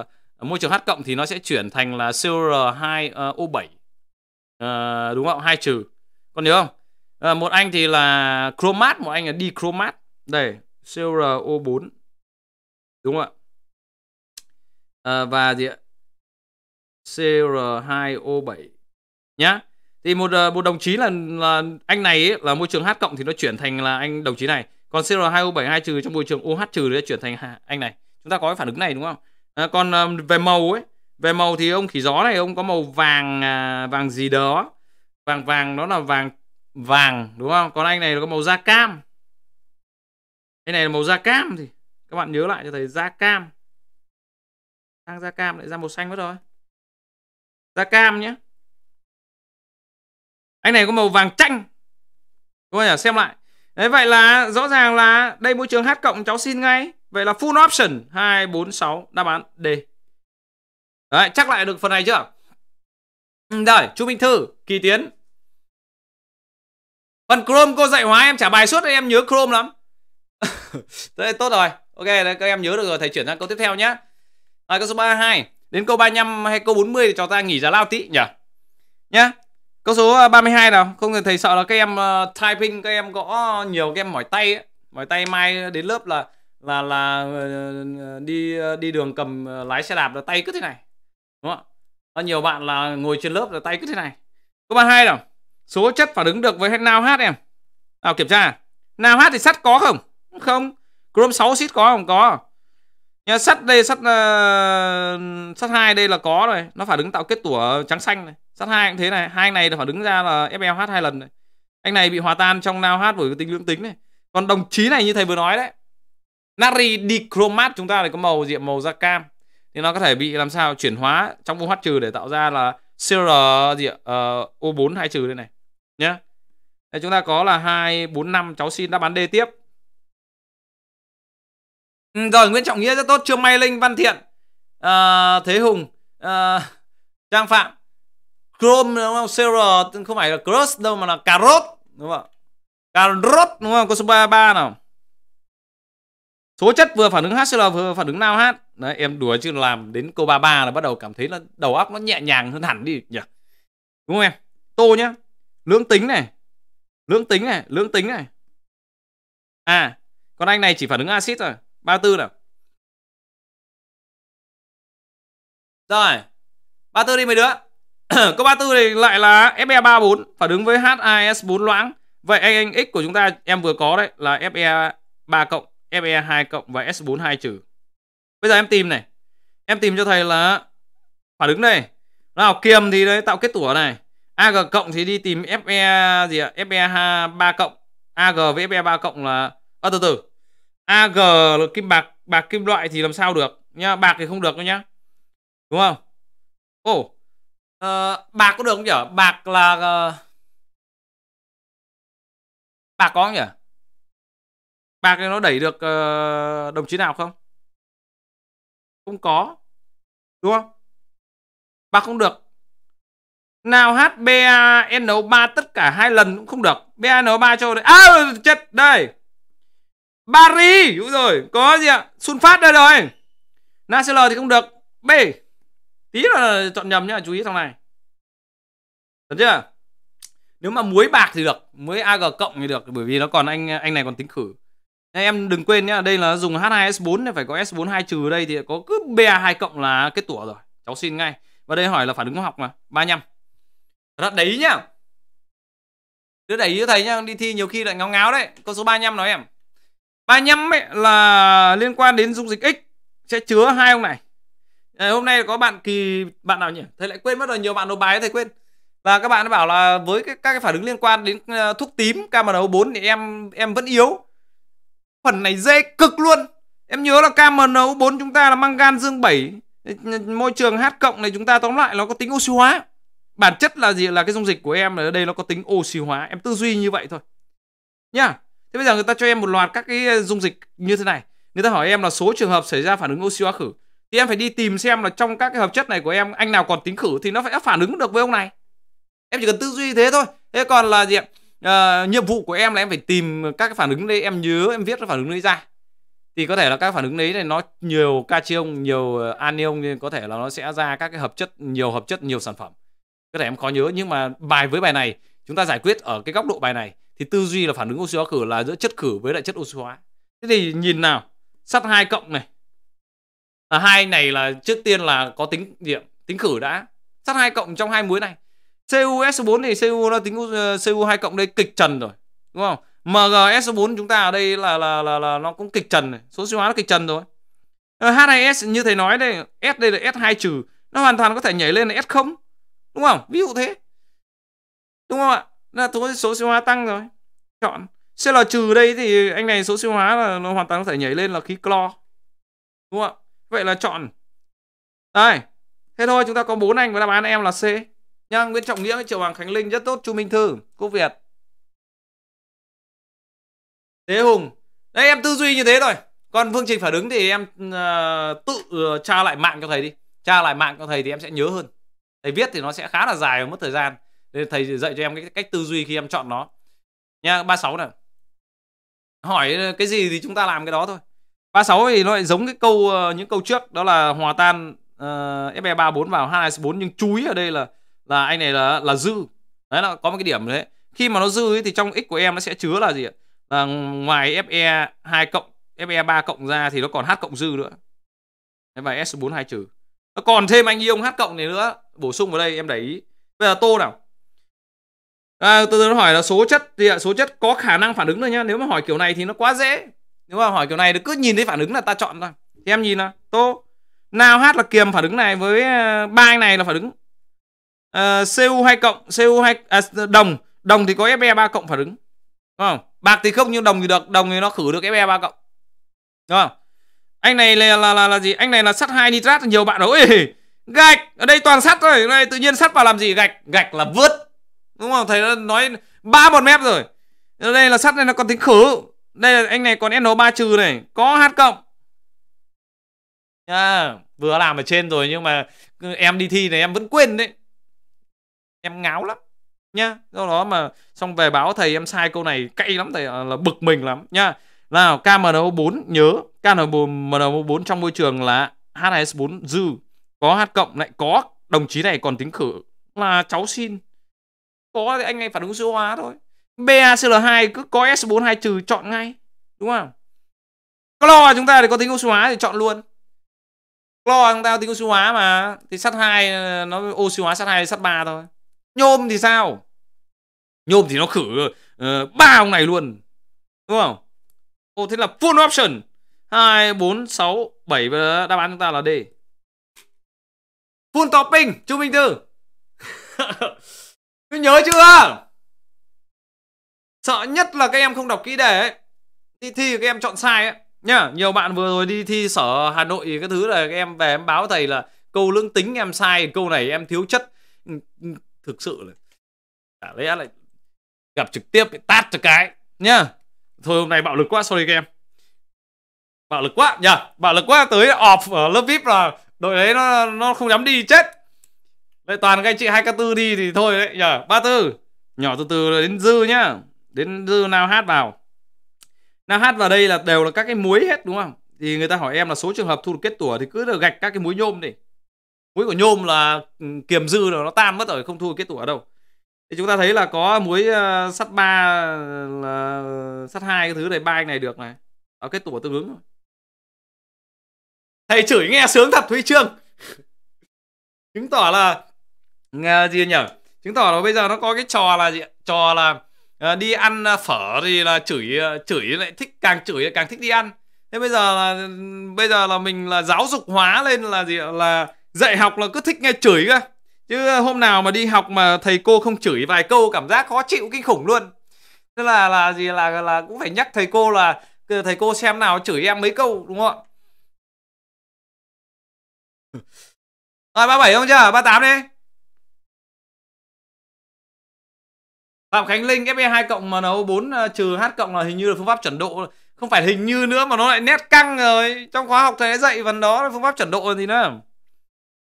uh, môi trường H cộng thì nó sẽ chuyển thành là CR2O7 uh, đúng không 2 trừ còn nhớ không à, một anh thì là chromat một anh là đi chromat đây cr 4 đúng không ạ à, và gì ạ? CR2O7 nhá. Thì một ờ, một đồng chí là, là anh này ấy, là môi trường H cộng thì nó chuyển thành là anh đồng chí này. Còn CR2O7 2 trừ trong môi trường OH trừ thì nó chuyển thành anh này. Chúng ta có cái phản ứng này đúng không? À, còn về màu ấy, về màu thì ông khỉ gió này ông có màu vàng à, vàng gì đó. Vàng vàng đó là vàng vàng đúng không? Còn anh này là có màu da cam. Cái này là màu da cam thì các bạn nhớ lại cho thầy da cam đang ra cam lại ra màu xanh mất rồi ra cam nhé anh này có màu vàng chanh các bạn xem lại đấy vậy là rõ ràng là đây môi trường h cộng cháu xin ngay vậy là full option 246 đáp án D đấy chắc lại được phần này chưa rồi ừ, chú Minh Thư kỳ tiến phần Chrome cô dạy hóa em trả bài suốt em nhớ Chrome lắm thế tốt rồi ok đấy, các em nhớ được rồi thầy chuyển sang câu tiếp theo nhé à, câu số 32 đến câu 35 hay câu 40 thì cho ta nghỉ giá lao tí nhỉ nhá câu số 32 à, nào không thì thầy sợ là các em uh, typing các em gõ nhiều các em mỏi tay ấy. mỏi tay mai đến lớp là là là uh, đi uh, đi đường cầm uh, lái xe đạp là tay cứ thế này đúng không ạ nhiều bạn là ngồi trên lớp là tay cứ thế này câu 32 nào số chất phản ứng được với nào hát em nào kiểm tra nào hát thì sắt có không không chrome 6 xít có không có nhá sắt đây sắt uh, sắt hai đây là có rồi nó phải đứng tạo kết tủa trắng xanh này sắt hai cũng thế này hai này phải đứng ra là flh e hai lần này anh này bị hòa tan trong nao hát bởi tính lưỡng tính này còn đồng chí này như thầy vừa nói đấy Nari dichromat chúng ta lại có màu diện màu da cam thì nó có thể bị làm sao chuyển hóa trong vùng hát trừ để tạo ra là CR gì Uh, ờ, O4 hai trừ đây này nhá. Đây chúng ta có là hai bốn năm cháu xin đáp án D tiếp. Ừ, rồi nguyễn trọng nghĩa rất tốt trương mai linh văn thiện à, thế hùng à, ờ, trang phạm chrome đúng không cr không phải là cross đâu mà là cà rốt đúng không cà rốt đúng không có số 33 nào số chất vừa phản ứng HCl vừa phản ứng nào hát đấy em đùa chứ làm đến câu 33 là bắt đầu cảm thấy là đầu óc nó nhẹ nhàng hơn hẳn đi nhỉ đúng không em tô nhá lưỡng tính này lưỡng tính này lưỡng tính này à con anh này chỉ phản ứng axit rồi 34 nào. Rồi. 34 đi mấy đứa. Câu 34 thì lại là Fe34 phản ứng với HIS4 loãng. Vậy anh x của chúng ta em vừa có đấy là Fe3 cộng, Fe2 cộng và S42 trừ. Bây giờ em tìm này. Em tìm cho thầy là phản ứng này. Nào kiềm thì đấy tạo kết tủa này. AG cộng thì đi tìm FE gì ạ? FE3 cộng. AG với FE3 cộng là à, từ từ AG là kim bạc bạc kim loại thì làm sao được nhá bạc thì không được đâu nhá đúng không ồ oh, uh, bạc có được không nhở bạc là uh, bạc có không nhở bạc thì nó đẩy được uh, đồng chí nào không không có đúng không bạc không được nào hát BAN3 tất cả hai lần cũng không được BAN3 cho đấy à chết đây Paris đúng rồi có gì ạ phát đây rồi National thì không được B tí là chọn nhầm nhá chú ý thằng này được chưa nếu mà muối bạc thì được muối ag cộng thì được bởi vì nó còn anh anh này còn tính khử em đừng quên nhá đây là dùng h 2 s 4 nên phải có s 4 2 trừ đây thì có cứ ba 2 cộng là kết tủa rồi cháu xin ngay và đây hỏi là phản ứng hóa học mà 35 đó đấy nhá đứa đấy như thầy nhá đi thi nhiều khi lại ngáo ngáo đấy con số 35 nói em 35 ấy là liên quan đến dung dịch x sẽ chứa hai ông này. À, hôm nay có bạn kỳ bạn nào nhỉ? Thầy lại quên mất rồi, nhiều bạn nộp bài thầy quên. và các bạn bảo là với cái, các cái phản ứng liên quan đến ờ, thuốc tím KMNO4 thì em em vẫn yếu. Phần này dễ cực luôn. Em nhớ là KMNO4 chúng ta là mang gan dương 7 môi trường H cộng này chúng ta tóm lại nó có tính oxy hóa. Bản chất là gì là cái dung dịch của em ở đây nó có tính oxy hóa. Em tư duy như vậy thôi. Nhá. Yeah thế bây giờ người ta cho em một loạt các cái ờ, dung dịch như thế này người ta hỏi em là số trường hợp xảy ra phản ứng oxy hóa khử thì em phải đi tìm xem là trong các cái hợp chất này của em anh nào còn tính khử thì nó phải phản ứng được với ông này em chỉ cần tư duy thế thôi thế còn là gì ạ à, nhiệm vụ của em là em phải tìm các cái phản ứng đấy em nhớ em viết cái phản ứng đấy ra thì có thể là các phản ứng đấy này nó nhiều cation nhiều ờ, anion nên có thể là nó sẽ ra các cái hợp chất nhiều hợp chất nhiều sản phẩm có thể em khó nhớ nhưng mà bài với bài này chúng ta giải quyết ở cái góc độ bài này thì tư duy là phản ứng oxy hóa khử là giữa chất khử với lại chất oxy hóa thế thì nhìn nào sắt hai cộng này là hai này là trước tiên là có tính điểm tính khử đã sắt hai cộng trong hai muối này CuS4 thì Cu nó tính ờ, Cu2 cộng đây kịch trần rồi đúng không MgS4 chúng ta ở đây là là là, là nó cũng kịch trần này số oxy hóa nó kịch trần rồi ờ, H2S như thầy nói đây S đây là S2 trừ nó hoàn toàn có thể nhảy lên là S0 đúng không ví dụ thế đúng không ạ là số số siêu hóa tăng rồi chọn sẽ là trừ đây thì anh này số siêu hóa là nó hoàn toàn có thể nhảy lên là khí clo đúng không vậy là chọn đây thế thôi chúng ta có bốn anh và đáp án em là C nhá Nguyễn Trọng Nghĩa Triệu Hoàng Khánh Linh rất tốt Chu Minh Thư Quốc Việt Thế Hùng Đấy em tư duy như thế rồi Còn phương trình phản ứng thì em uh, tự ờ, tra lại mạng cho thầy đi Tra lại mạng cho thầy thì em sẽ nhớ hơn Thầy viết thì nó sẽ khá là dài và mất thời gian nên thầy dạy cho em cái cách tư duy khi em chọn nó. Nha, 36 này. Hỏi ờ, cái gì thì chúng ta làm cái đó thôi. 36 thì nó lại giống cái câu ờ, những câu trước đó là hòa tan uh, FE 34 vào 2S4 nhưng chú ý ở đây là là anh này là là dư. Đấy là có một cái điểm đấy. Khi mà nó dư ấy, thì trong x của em nó sẽ chứa là gì ạ? Là ngoài FE 2 cộng FE 3 cộng ra thì nó còn H cộng dư nữa. Đấy, và S42 trừ. Nó còn thêm anh ion H cộng này nữa, bổ sung vào đây em để ý. Bây giờ tô nào à, từ từ nó hỏi là số chất thì số chất có khả năng phản ứng thôi nhá nếu mà hỏi kiểu này thì nó quá dễ nếu mà hỏi kiểu này thì cứ nhìn thấy phản ứng là ta chọn thôi thì em nhìn là tô nào hát là kiềm phản ứng này với à, ba anh này là phản ứng à, cu 2 cộng cu 2 à, đồng đồng thì có fe 3 cộng phản ứng đúng không bạc thì không nhưng đồng thì được đồng thì nó khử được fe 3 cộng đúng không anh này là là là, là gì anh này là sắt hai nitrat nhiều bạn nói gạch ở đây toàn sắt rồi này tự nhiên sắt vào làm gì gạch gạch là vứt đúng không thầy đã nói ba một mép rồi đây là sắt này nó còn tính khử đây là anh này còn no 3 trừ này có h cộng à, vừa làm ở trên rồi nhưng mà em đi thi này em vẫn quên đấy em ngáo lắm nhá do đó mà xong về báo thầy em sai câu này cay lắm thầy là bực mình lắm nhá nào KMNO4 nhớ KMNO4 trong môi trường là h s 4 dư có H cộng lại có đồng chí này còn tính khử là cháu xin có thì anh ấy phản ứng oxy hóa thôi BaCl2 cứ có S42 trừ chọn ngay đúng không clo chúng ta thì có tính oxy hóa thì chọn luôn clo chúng ta có tính oxy hóa mà thì sắt 2 nó oxy hóa sắt 2 sắt 3 thôi nhôm thì sao nhôm thì nó khử ờ, ba uh, ông này luôn đúng không ô thế là full option 2, 4, 6, 7 đáp án chúng ta là D full topping chú minh tư Tôi nhớ chưa? Sợ nhất là các em không đọc kỹ đề ấy. Đi thi các em chọn sai ấy. Nhá, nhiều bạn vừa rồi đi thi sở Hà Nội cái thứ là các em về em báo thầy là câu lưỡng tính em sai, câu này em thiếu chất. Thực sự là chả lẽ lại gặp trực tiếp bị tát cho cái nhá. Thôi hôm nay bạo lực quá sorry các em. Bạo lực quá nhá, bạo lực quá tới off ở lớp VIP là đội đấy nó nó không dám đi chết lại toàn các anh chị hai k tư đi thì thôi đấy nhở ba tư nhỏ từ từ đến dư nhá đến dư nào hát vào nào hát vào đây là đều là các cái muối hết đúng không thì người ta hỏi em là số trường hợp thu được kết tủa thì cứ được gạch các cái muối nhôm đi muối của nhôm là ừ, kiềm dư rồi nó tan mất rồi không thu được kết tủa đâu thì chúng ta thấy là có muối ờ, sắt ba là sắt hai cái thứ này ba anh này được này ở kết tủa tương ứng rồi thầy chửi nghe sướng thật thúy trương chứng tỏ là nghe gì nhỉ chứng tỏ là bây giờ nó có cái trò là gì trò là à, đi ăn ờ, phở thì là chửi ờ, chửi lại thích càng chửi càng thích đi ăn thế bây giờ là bây giờ là mình là giáo dục hóa lên là gì là dạy học là cứ thích nghe chửi cơ chứ hôm nào mà đi học mà thầy cô không chửi vài câu cảm giác khó chịu kinh khủng luôn tức là là gì là là cũng phải nhắc thầy cô là thầy cô xem nào chửi em mấy câu đúng không ạ rồi ba bảy không chưa ba tám đi Phạm Khánh Linh FE 2 cộng mà nấu 4 ờ, trừ H cộng là hình như là phương pháp chuẩn độ không phải hình như nữa mà nó lại nét căng rồi trong khóa học thầy dạy phần đó là phương pháp chuẩn độ gì thì nữa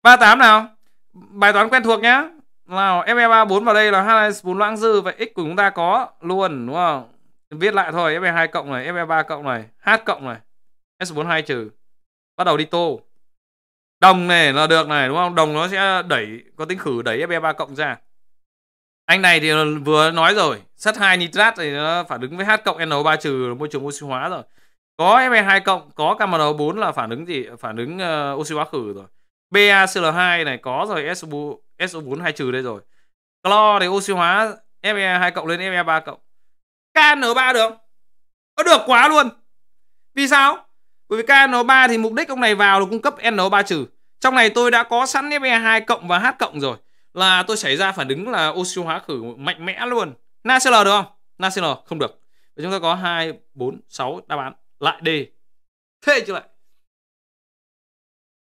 38 nào bài toán quen thuộc nhá nào FE 34 vào đây là H 4 loãng dư vậy x của chúng ta có luôn đúng không viết lại thôi FE 2 cộng này FE 3 cộng này H cộng này S42 trừ bắt đầu đi tô đồng này là được này đúng không đồng nó sẽ đẩy có tính khử đẩy FE 3 cộng ra anh này thì vừa nói rồi sắt hai nitrat thì nó phản ứng với H cộng NO 3 trừ môi trường oxy hóa rồi có Fe2 cộng có KMNO 4 là phản ứng gì phản ứng uh, oxy hóa khử rồi BaCl2 này có rồi SO4 SO4 2 trừ đây rồi clo thì oxy hóa Fe2 cộng lên Fe3 cộng KN3 được không? Nó được quá luôn vì sao bởi vì KN3 thì mục đích ông này vào là cung cấp NO3 trừ trong này tôi đã có sẵn Fe2 cộng và H cộng rồi là tôi xảy ra phản ứng là oxy hóa khử mạnh mẽ luôn NaCl được không NaCl không được và chúng ta có 2, 4, 6 đáp án lại đi. thế chứ lại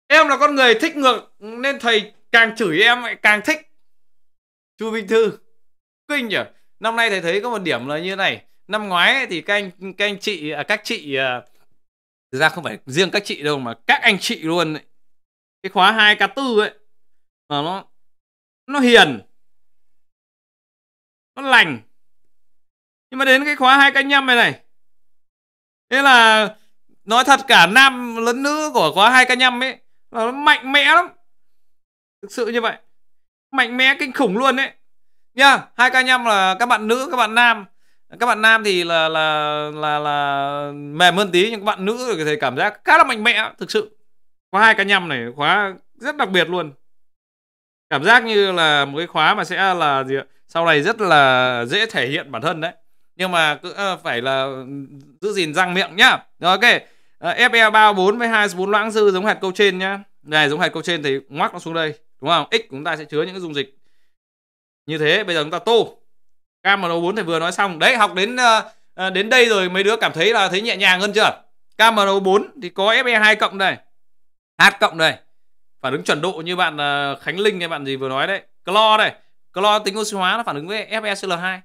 em là con người thích ngược nên thầy càng chửi em lại càng thích chu Vinh thư kinh nhỉ năm nay thầy thấy có một điểm là như này năm ngoái thì các anh các anh chị à, các chị à, thực ra không phải riêng các chị đâu mà các anh chị luôn ấy. cái khóa 2 k 4 ấy mà nó nó hiền nó lành nhưng mà đến cái khóa hai cái nhâm này này thế là nói thật cả nam lẫn nữ của khóa hai cái nhâm ấy là nó mạnh mẽ lắm thực sự như vậy mạnh mẽ kinh khủng luôn đấy nha hai cái nhâm là các bạn nữ các bạn nam các bạn nam thì là là là là mềm hơn tí nhưng các bạn nữ thì cảm giác khá là mạnh mẽ thực sự khóa hai cái nhâm này khóa rất đặc biệt luôn cảm giác như là một cái khóa mà sẽ là gì ạ? sau này rất là dễ thể hiện bản thân đấy nhưng mà cứ ờ, phải là giữ gìn răng miệng nhá rồi ok ờ, fe ba bốn với hai bốn loãng dư giống hạt câu trên nhá này giống hạt câu trên thì ngoắc nó xuống đây đúng không x chúng ta sẽ chứa những cái dung dịch như thế bây giờ chúng ta tô KMNO bốn thì vừa nói xong đấy học đến ờ, đến đây rồi mấy đứa cảm thấy là thấy nhẹ nhàng hơn chưa cam KMNO bốn thì có fe hai cộng đây H cộng đây phản ứng chuẩn độ như bạn à, Khánh Linh hay bạn gì vừa nói đấy clo đây clo tính oxy hóa nó phản ứng với FeCl2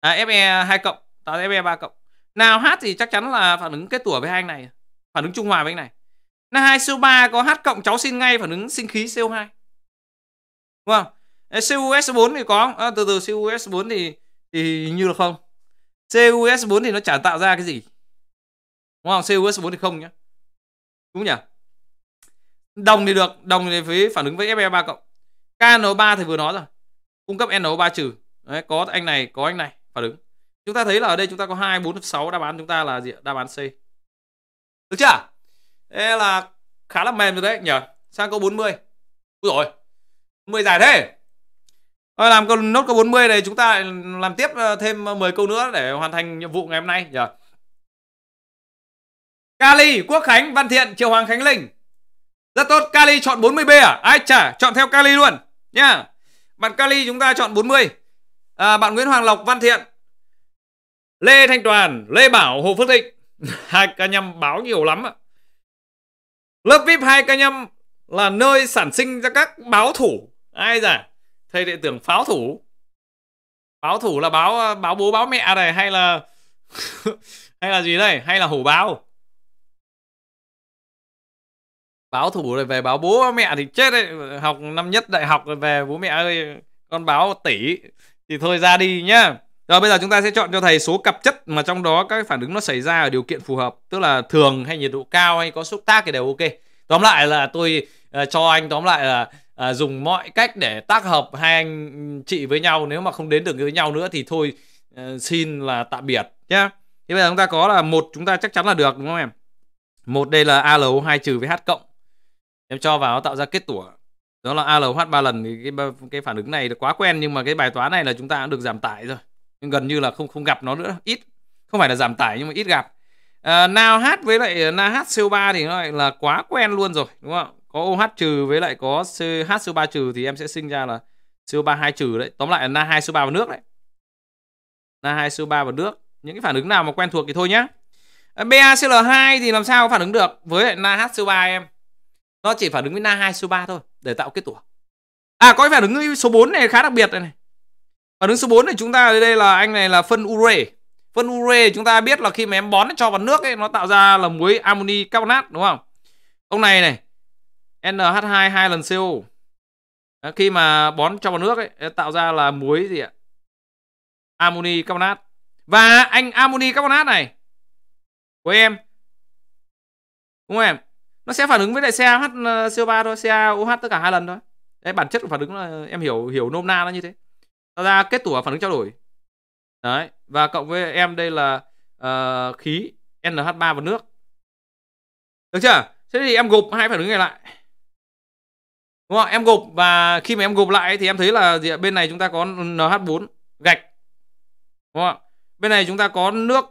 à, Fe 2 cộng tạo Fe 3 cộng nào H thì chắc chắn là phản ứng kết tủa với hai anh này phản ứng trung hòa với anh này na hai CO3 có H cộng cháu xin ngay phản ứng sinh khí CO2 đúng không CuS4 thì có à, từ từ CuS4 thì thì như là không CuS4 thì nó chả tạo ra cái gì đúng không CuS4 thì không nhá đúng nhỉ Đồng thì được, đồng thì phải phản ứng với Fe3 cộng. KN3 thì vừa nói rồi. Cung cấp NO3 trừ. Đấy, có anh này, có anh này phản ứng. Chúng ta thấy là ở đây chúng ta có hai, bốn, sáu đáp án chúng ta là gì? Đáp án C. Được chưa? Thế là khá là mềm rồi đấy nhỉ. Sang câu 40. mươi, rồi. mười dài thế. Rồi làm câu nốt câu 40 này chúng ta làm tiếp ờ, thêm 10 ờ, câu nữa để hoàn thành nhiệm vụ ngày hôm nay nhỉ. Cali, Quốc Khánh, Văn Thiện, Triều Hoàng Khánh Linh rất tốt, Kali chọn 40B à? Ai chả, chọn theo Kali luôn nha Bạn Kali chúng ta chọn 40. À, bạn Nguyễn Hoàng Lộc Văn Thiện. Lê Thanh Toàn, Lê Bảo, Hồ Phước Thịnh. Hai ca nhâm báo nhiều lắm ạ. Lớp VIP 2 ca nhâm là nơi sản sinh ra các báo thủ. Ai dạ? Thầy đệ tưởng pháo thủ. Báo thủ là báo à, báo bố báo mẹ này hay là hay là gì đây? Hay là hổ báo? báo thủ rồi về báo bố mẹ thì chết đấy học năm nhất đại học rồi về bố mẹ ơi con báo tỷ thì thôi ra đi nhá rồi bây giờ chúng ta sẽ chọn cho thầy số cặp chất mà trong đó các phản ứng nó xảy ra ở điều kiện phù hợp tức là thường hay nhiệt độ cao hay có xúc tác thì đều ok tóm lại là tôi uh, cho anh tóm lại là uh, dùng mọi cách để tác hợp hai anh chị với nhau nếu mà không đến được với nhau nữa thì thôi uh, xin là tạm biệt nhá thế bây giờ chúng ta có là một chúng ta chắc chắn là được đúng không em một đây là alo 2 trừ với h cộng em cho vào nó tạo ra kết tủa đó là ALH ba lần thì cái cái phản ứng này là quá quen nhưng mà cái bài toán này là chúng ta đã được giảm tải rồi nhưng gần như là không không gặp nó nữa ít không phải là giảm tải nhưng mà ít gặp à, nào hát với lại à, na hát CO3 thì nó lại là quá quen luôn rồi đúng không có OH trừ với lại có CH CO3 trừ thì em sẽ sinh ra là CO3 2 trừ đấy tóm lại là na 2 CO3 vào nước đấy na 2 CO3 vào nước những cái phản ứng nào mà quen thuộc thì thôi nhá à, BaCl2 thì làm sao phản ứng được với lại na NaHCO3 em nó chỉ phản ứng với na 2 số 3 thôi để tạo kết tủa à có cái phản ứng số 4 này khá đặc biệt này, này. phản ứng số 4 này chúng ta đây là anh này là phân ure phân ure chúng ta biết là khi mà em bón cho vào nước ấy nó tạo ra là muối amoni carbonat đúng không ông này này NH2 hai lần CO Đó, khi mà bón cho vào nước ấy tạo ra là muối gì ạ amoni carbonat và anh amoni carbonat này của em đúng không em nó sẽ phản ứng với lại CH CO3 thôi, CaOH tất cả hai lần thôi. Đấy, bản chất của phản ứng là em hiểu hiểu nôm na nó như thế. Nó ra kết tủa phản ứng trao đổi. Đấy, và cộng với em đây là uh, khí NH3 và nước. Được chưa? Thế thì em gộp hai phản ứng này lại. Đúng không? Em gộp và khi mà em gộp lại thì em thấy là gì bên này chúng ta có NH4 gạch. Đúng không? Bên này chúng ta có nước.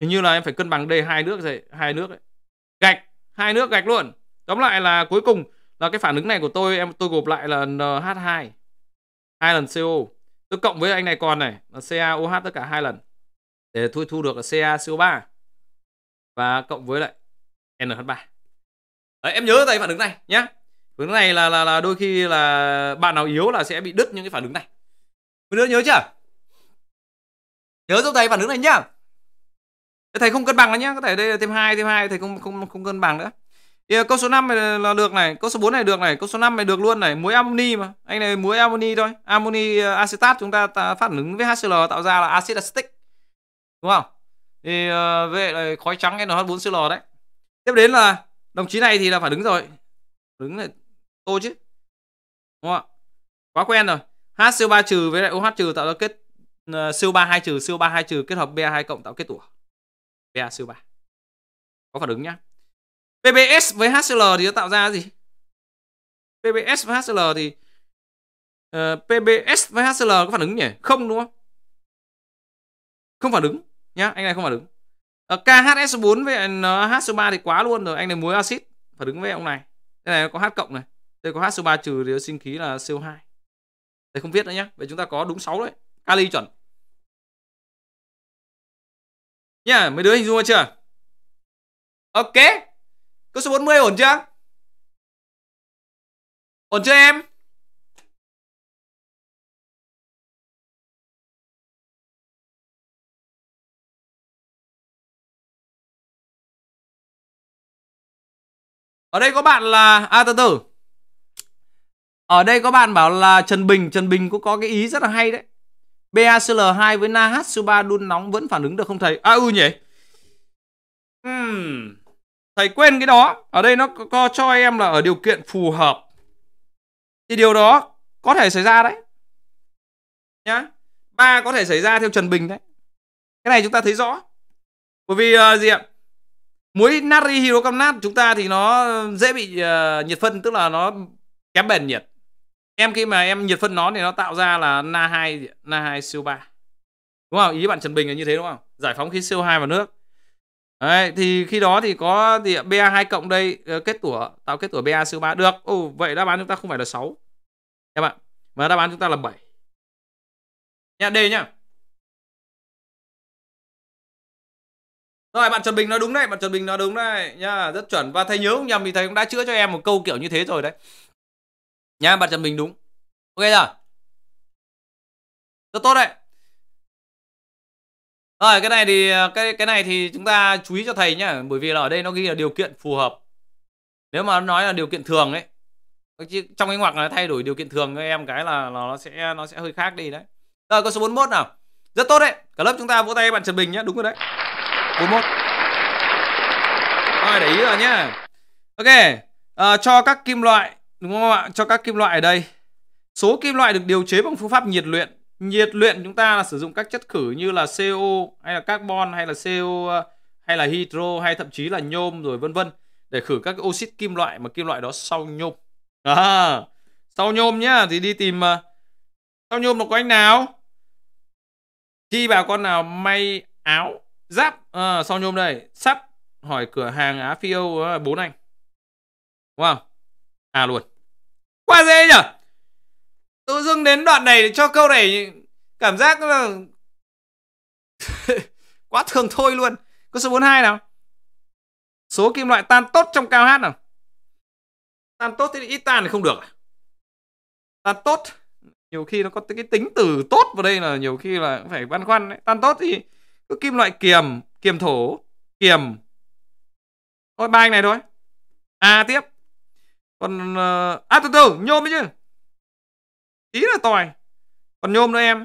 Hình như là em phải cân bằng đây hai nước rồi, hai nước đấy. Gạch hai nước gạch luôn tóm lại là cuối cùng là cái phản ứng này của tôi em tôi gộp lại là NH2 hai lần CO tôi cộng với anh này còn này là CaOH tất cả hai lần để tôi thu được là CaCO3 và cộng với lại NH3 Đấy, em nhớ tại phản ứng này nhé, phản ứng này là là là đôi khi là bạn nào yếu là sẽ bị đứt những cái phản ứng này mấy nhớ chưa nhớ giúp thầy phản ứng này nhá thầy không cân bằng nữa nhé có thể đây là thêm hai thêm hai thầy không không không cân bằng nữa thì ờ, câu số 5 này là được này câu số 4 này được này câu số 5 này được luôn này muối amoni mà anh này muối amoni thôi amoni ờ, acetat chúng ta phản ứng với HCl tạo ra là axit acetic đúng không thì uh, về này khói trắng NH4Cl đấy tiếp đến là đồng chí này thì là phản ứng rồi đứng này tô chứ đúng không quá quen rồi HCO3 trừ với lại OH trừ tạo ra kết uh, CO3 2 trừ CO3 2 trừ kết hợp Ba 2 cộng tạo kết tủa Pa siêu 3 có phản ứng nhá PBS với HCL thì nó tạo ra gì PBS với HCL thì uh, ờ, PBS với HCL có phản ứng nhỉ không đúng không không phản ứng nhá anh này không phản ứng uh, ờ, KHS4 với NH3 thì quá luôn rồi anh này muối axit phản ứng với ông này đây này có H cộng này đây có H3 trừ thì sinh khí là CO2 đây không viết nữa nhá vậy chúng ta có đúng 6 đấy kali chuẩn Nhá, mấy đứa hình dung chưa? Ok. Câu số 40 ổn chưa? Ổn chưa em? Ở đây có bạn là à từ từ. Ở đây có bạn bảo là Trần Bình, Trần Bình cũng có cái ý rất là hay đấy. BACL2 với NaHCO3 đun nóng vẫn phản ứng được không thầy? À ừ nhỉ? Uhm, thầy quên cái đó. Ở đây nó có cho em là ở điều kiện phù hợp. Thì điều đó có thể xảy ra đấy. Nhá. Ba có thể xảy ra theo Trần Bình đấy. Cái này chúng ta thấy rõ. Bởi vì uh, gì ạ? Muối natri hydrocarbonat chúng ta thì nó dễ bị uh, nhiệt phân tức là nó kém bền nhiệt em khi mà em nhiệt phân nó thì nó tạo ra là na 2 na 2 CO3 đúng không ý bạn Trần Bình là như thế đúng không giải phóng khí CO2 vào nước Đấy, thì khi đó thì có thì BA2 cộng đây ờ, kết tủa tạo kết tủa baco 3 được Ồ, vậy đáp án chúng ta không phải là 6 các bạn mà đáp án chúng ta là 7 nha D nhá Rồi bạn Trần Bình nói đúng đấy, bạn Trần Bình nói đúng đấy nha, rất chuẩn và thầy nhớ không nhầm thì thầy cũng đã chữa cho em một câu kiểu như thế rồi đấy. Nha bạn trần bình đúng Ok rồi Rất tốt đấy Rồi cái này thì cái cái này thì chúng ta chú ý cho thầy nhá Bởi vì là ở đây nó ghi là điều kiện phù hợp Nếu mà nói là điều kiện thường ấy trong cái ngoặc là thay đổi điều kiện thường các em cái là nó sẽ nó sẽ hơi khác đi đấy rồi con số 41 nào rất tốt đấy cả lớp chúng ta vỗ tay bạn Trần Bình nhé đúng rồi đấy 41 rồi để ý rồi nhá ok à, cho các kim loại đúng không ạ cho các kim loại ở đây số kim loại được điều chế bằng phương pháp nhiệt luyện nhiệt luyện chúng ta là sử dụng các chất khử như là CO hay là carbon hay là CO uh, hay là hydro hay thậm chí là nhôm rồi vân vân để khử các oxit kim loại mà kim loại đó sau nhôm à, sau nhôm nhá thì đi tìm uh, sau nhôm là có anh nào khi bà con nào may áo giáp à, sau nhôm đây sắp hỏi cửa hàng Á Phi Âu uh, bốn anh wow à luôn quá dễ nhở tự dưng đến đoạn này cho câu này cảm giác là quá thường thôi luôn có số 42 nào số kim loại tan tốt trong cao hát nào tan tốt thì ít tan thì không được tan tốt nhiều khi nó có cái tính từ tốt vào đây là nhiều khi là phải băn khoăn đấy. tan tốt thì cứ kim loại kiềm kiềm thổ kiềm thôi ba anh này thôi a à, tiếp còn ờ, à từ từ nhôm đấy chứ tí là tỏi còn nhôm nữa em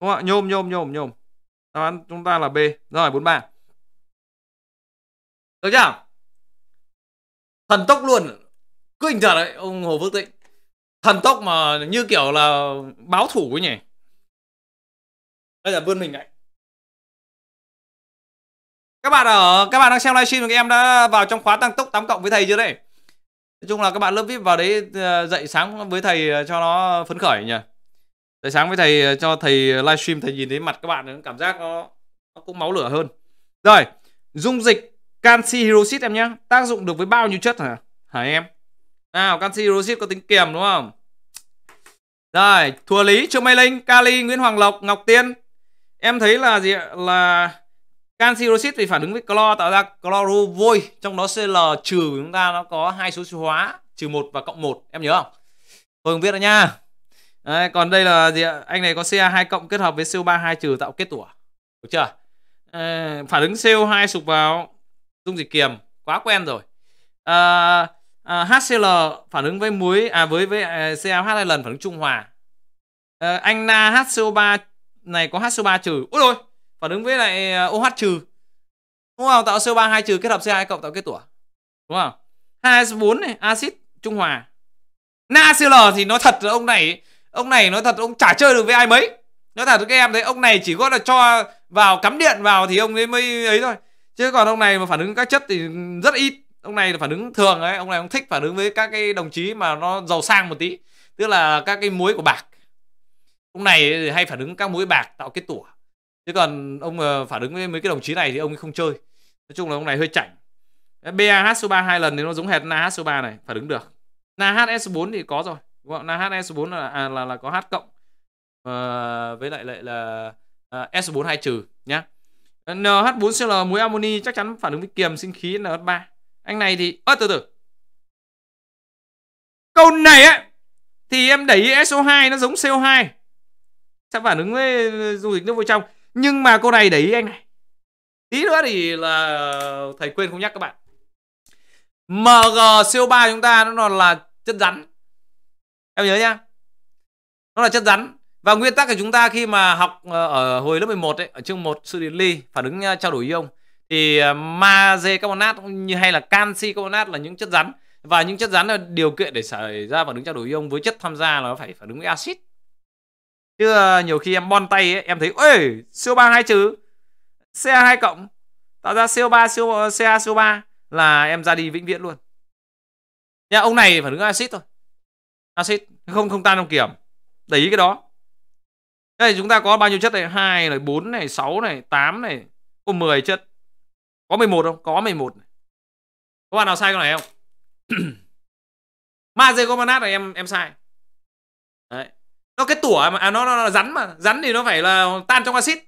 đúng không ạ nhôm nhôm nhôm nhôm đáp án chúng ta là b rồi bốn ba được chưa thần tốc luôn cứ hình thật đấy ông hồ phước tịnh thần tốc mà như kiểu là báo thủ ấy nhỉ đây là vươn mình này các bạn ở các bạn đang xem livestream thì em đã vào trong khóa tăng tốc 8 cộng với thầy chưa đấy nói chung là các bạn lớp vip vào đấy ờ, dậy sáng với thầy ờ, cho nó phấn khởi nhỉ dậy sáng với thầy ờ, cho thầy livestream thầy nhìn thấy mặt các bạn cảm giác nó, nó cũng máu lửa hơn rồi dung dịch canxi hydroxit em nhé tác dụng được với bao nhiêu chất hả hả em nào canxi hydroxit có tính kiềm đúng không rồi thua lý trương mai linh kali nguyễn hoàng lộc ngọc tiên em thấy là gì ạ là Canxi Canxioxit thì phản ứng với clo tạo ra clorovoi, trong đó Cl trừ của chúng ta nó có hai số số hóa, trừ 1 và cộng 1, em nhớ không? Tôi không biết rồi nha. Đấy, còn đây là gì ạ? Anh này có Ca2 cộng kết hợp với CO3 2 trừ tạo kết tủa. Được chưa? À, phản ứng CO2 sụp vào dung dịch kiềm, quá quen rồi. À, ờ, à, ờ, HCl phản ứng với muối à với với à, CaOH hai lần phản ứng trung hòa. À, anh Na HCO3 này có HCO3 trừ. úi rồi phản ứng với lại OH trừ đúng không tạo CO3 2 trừ kết hợp C2 cộng tạo kết tủa đúng không 2S4 này axit trung hòa NaCl thì nói thật là ông này ông này nói thật ông chả chơi được với ai mấy nói thật với các em đấy ông này chỉ có là cho vào cắm điện vào thì ông ấy mới ấy thôi chứ còn ông này mà phản ứng các chất thì rất ít ông này là phản ứng thường ấy ông này ông thích phản ứng với các cái đồng chí mà nó giàu sang một tí tức là các cái muối của bạc ông này hay phản ứng các muối bạc tạo kết tủa chứ còn ông ờ, phản ứng với mấy cái đồng chí này thì ông ấy không chơi nói chung là ông này hơi chảnh BAH số 3 hai lần thì nó giống hệt NaH số 3 này phản ứng được NaHS 4 thì có rồi đúng không? NaHS 4 là à, là là có H cộng à, với lại lại là à, S4 2 trừ nhá NH4Cl muối amoni chắc chắn phản ứng với kiềm sinh khí NH3 anh này thì ơ từ từ câu này á thì em đẩy SO2 nó giống CO2 sẽ phản ứng với ờ, dung dịch nước vô trong nhưng mà câu này để ý anh này tí nữa thì là thầy quên không nhắc các bạn mg co3 chúng ta nó là chất rắn em nhớ nhá nó là chất rắn và nguyên tắc của chúng ta khi mà học ờ, ở hồi lớp 11 ấy, ở chương 1 sự điện ly phản ứng ờ, trao đổi ion thì ờ, magie carbonat như hay là canxi carbonat là những chất rắn và những chất rắn là điều kiện để xảy ra phản ứng trao đổi ion với chất tham gia là nó phải phản ứng với axit chứ ờ, nhiều khi em bon tay ấy, em thấy ơi CO3 hai trừ co hai cộng tạo ra siêu ba siêu CA ờ, siêu ba là em ra đi vĩnh viễn luôn nhà ông này phải đứng axit thôi axit không không tan trong kiểm để ý cái đó đây chúng ta có bao nhiêu chất này hai này bốn này sáu này tám này có 10 chất có 11 không có 11 có bạn nào sai con này không Maze Coconut này em em sai đấy nó cái tủa mà à, nó, nó nó rắn mà rắn thì nó phải là tan trong axit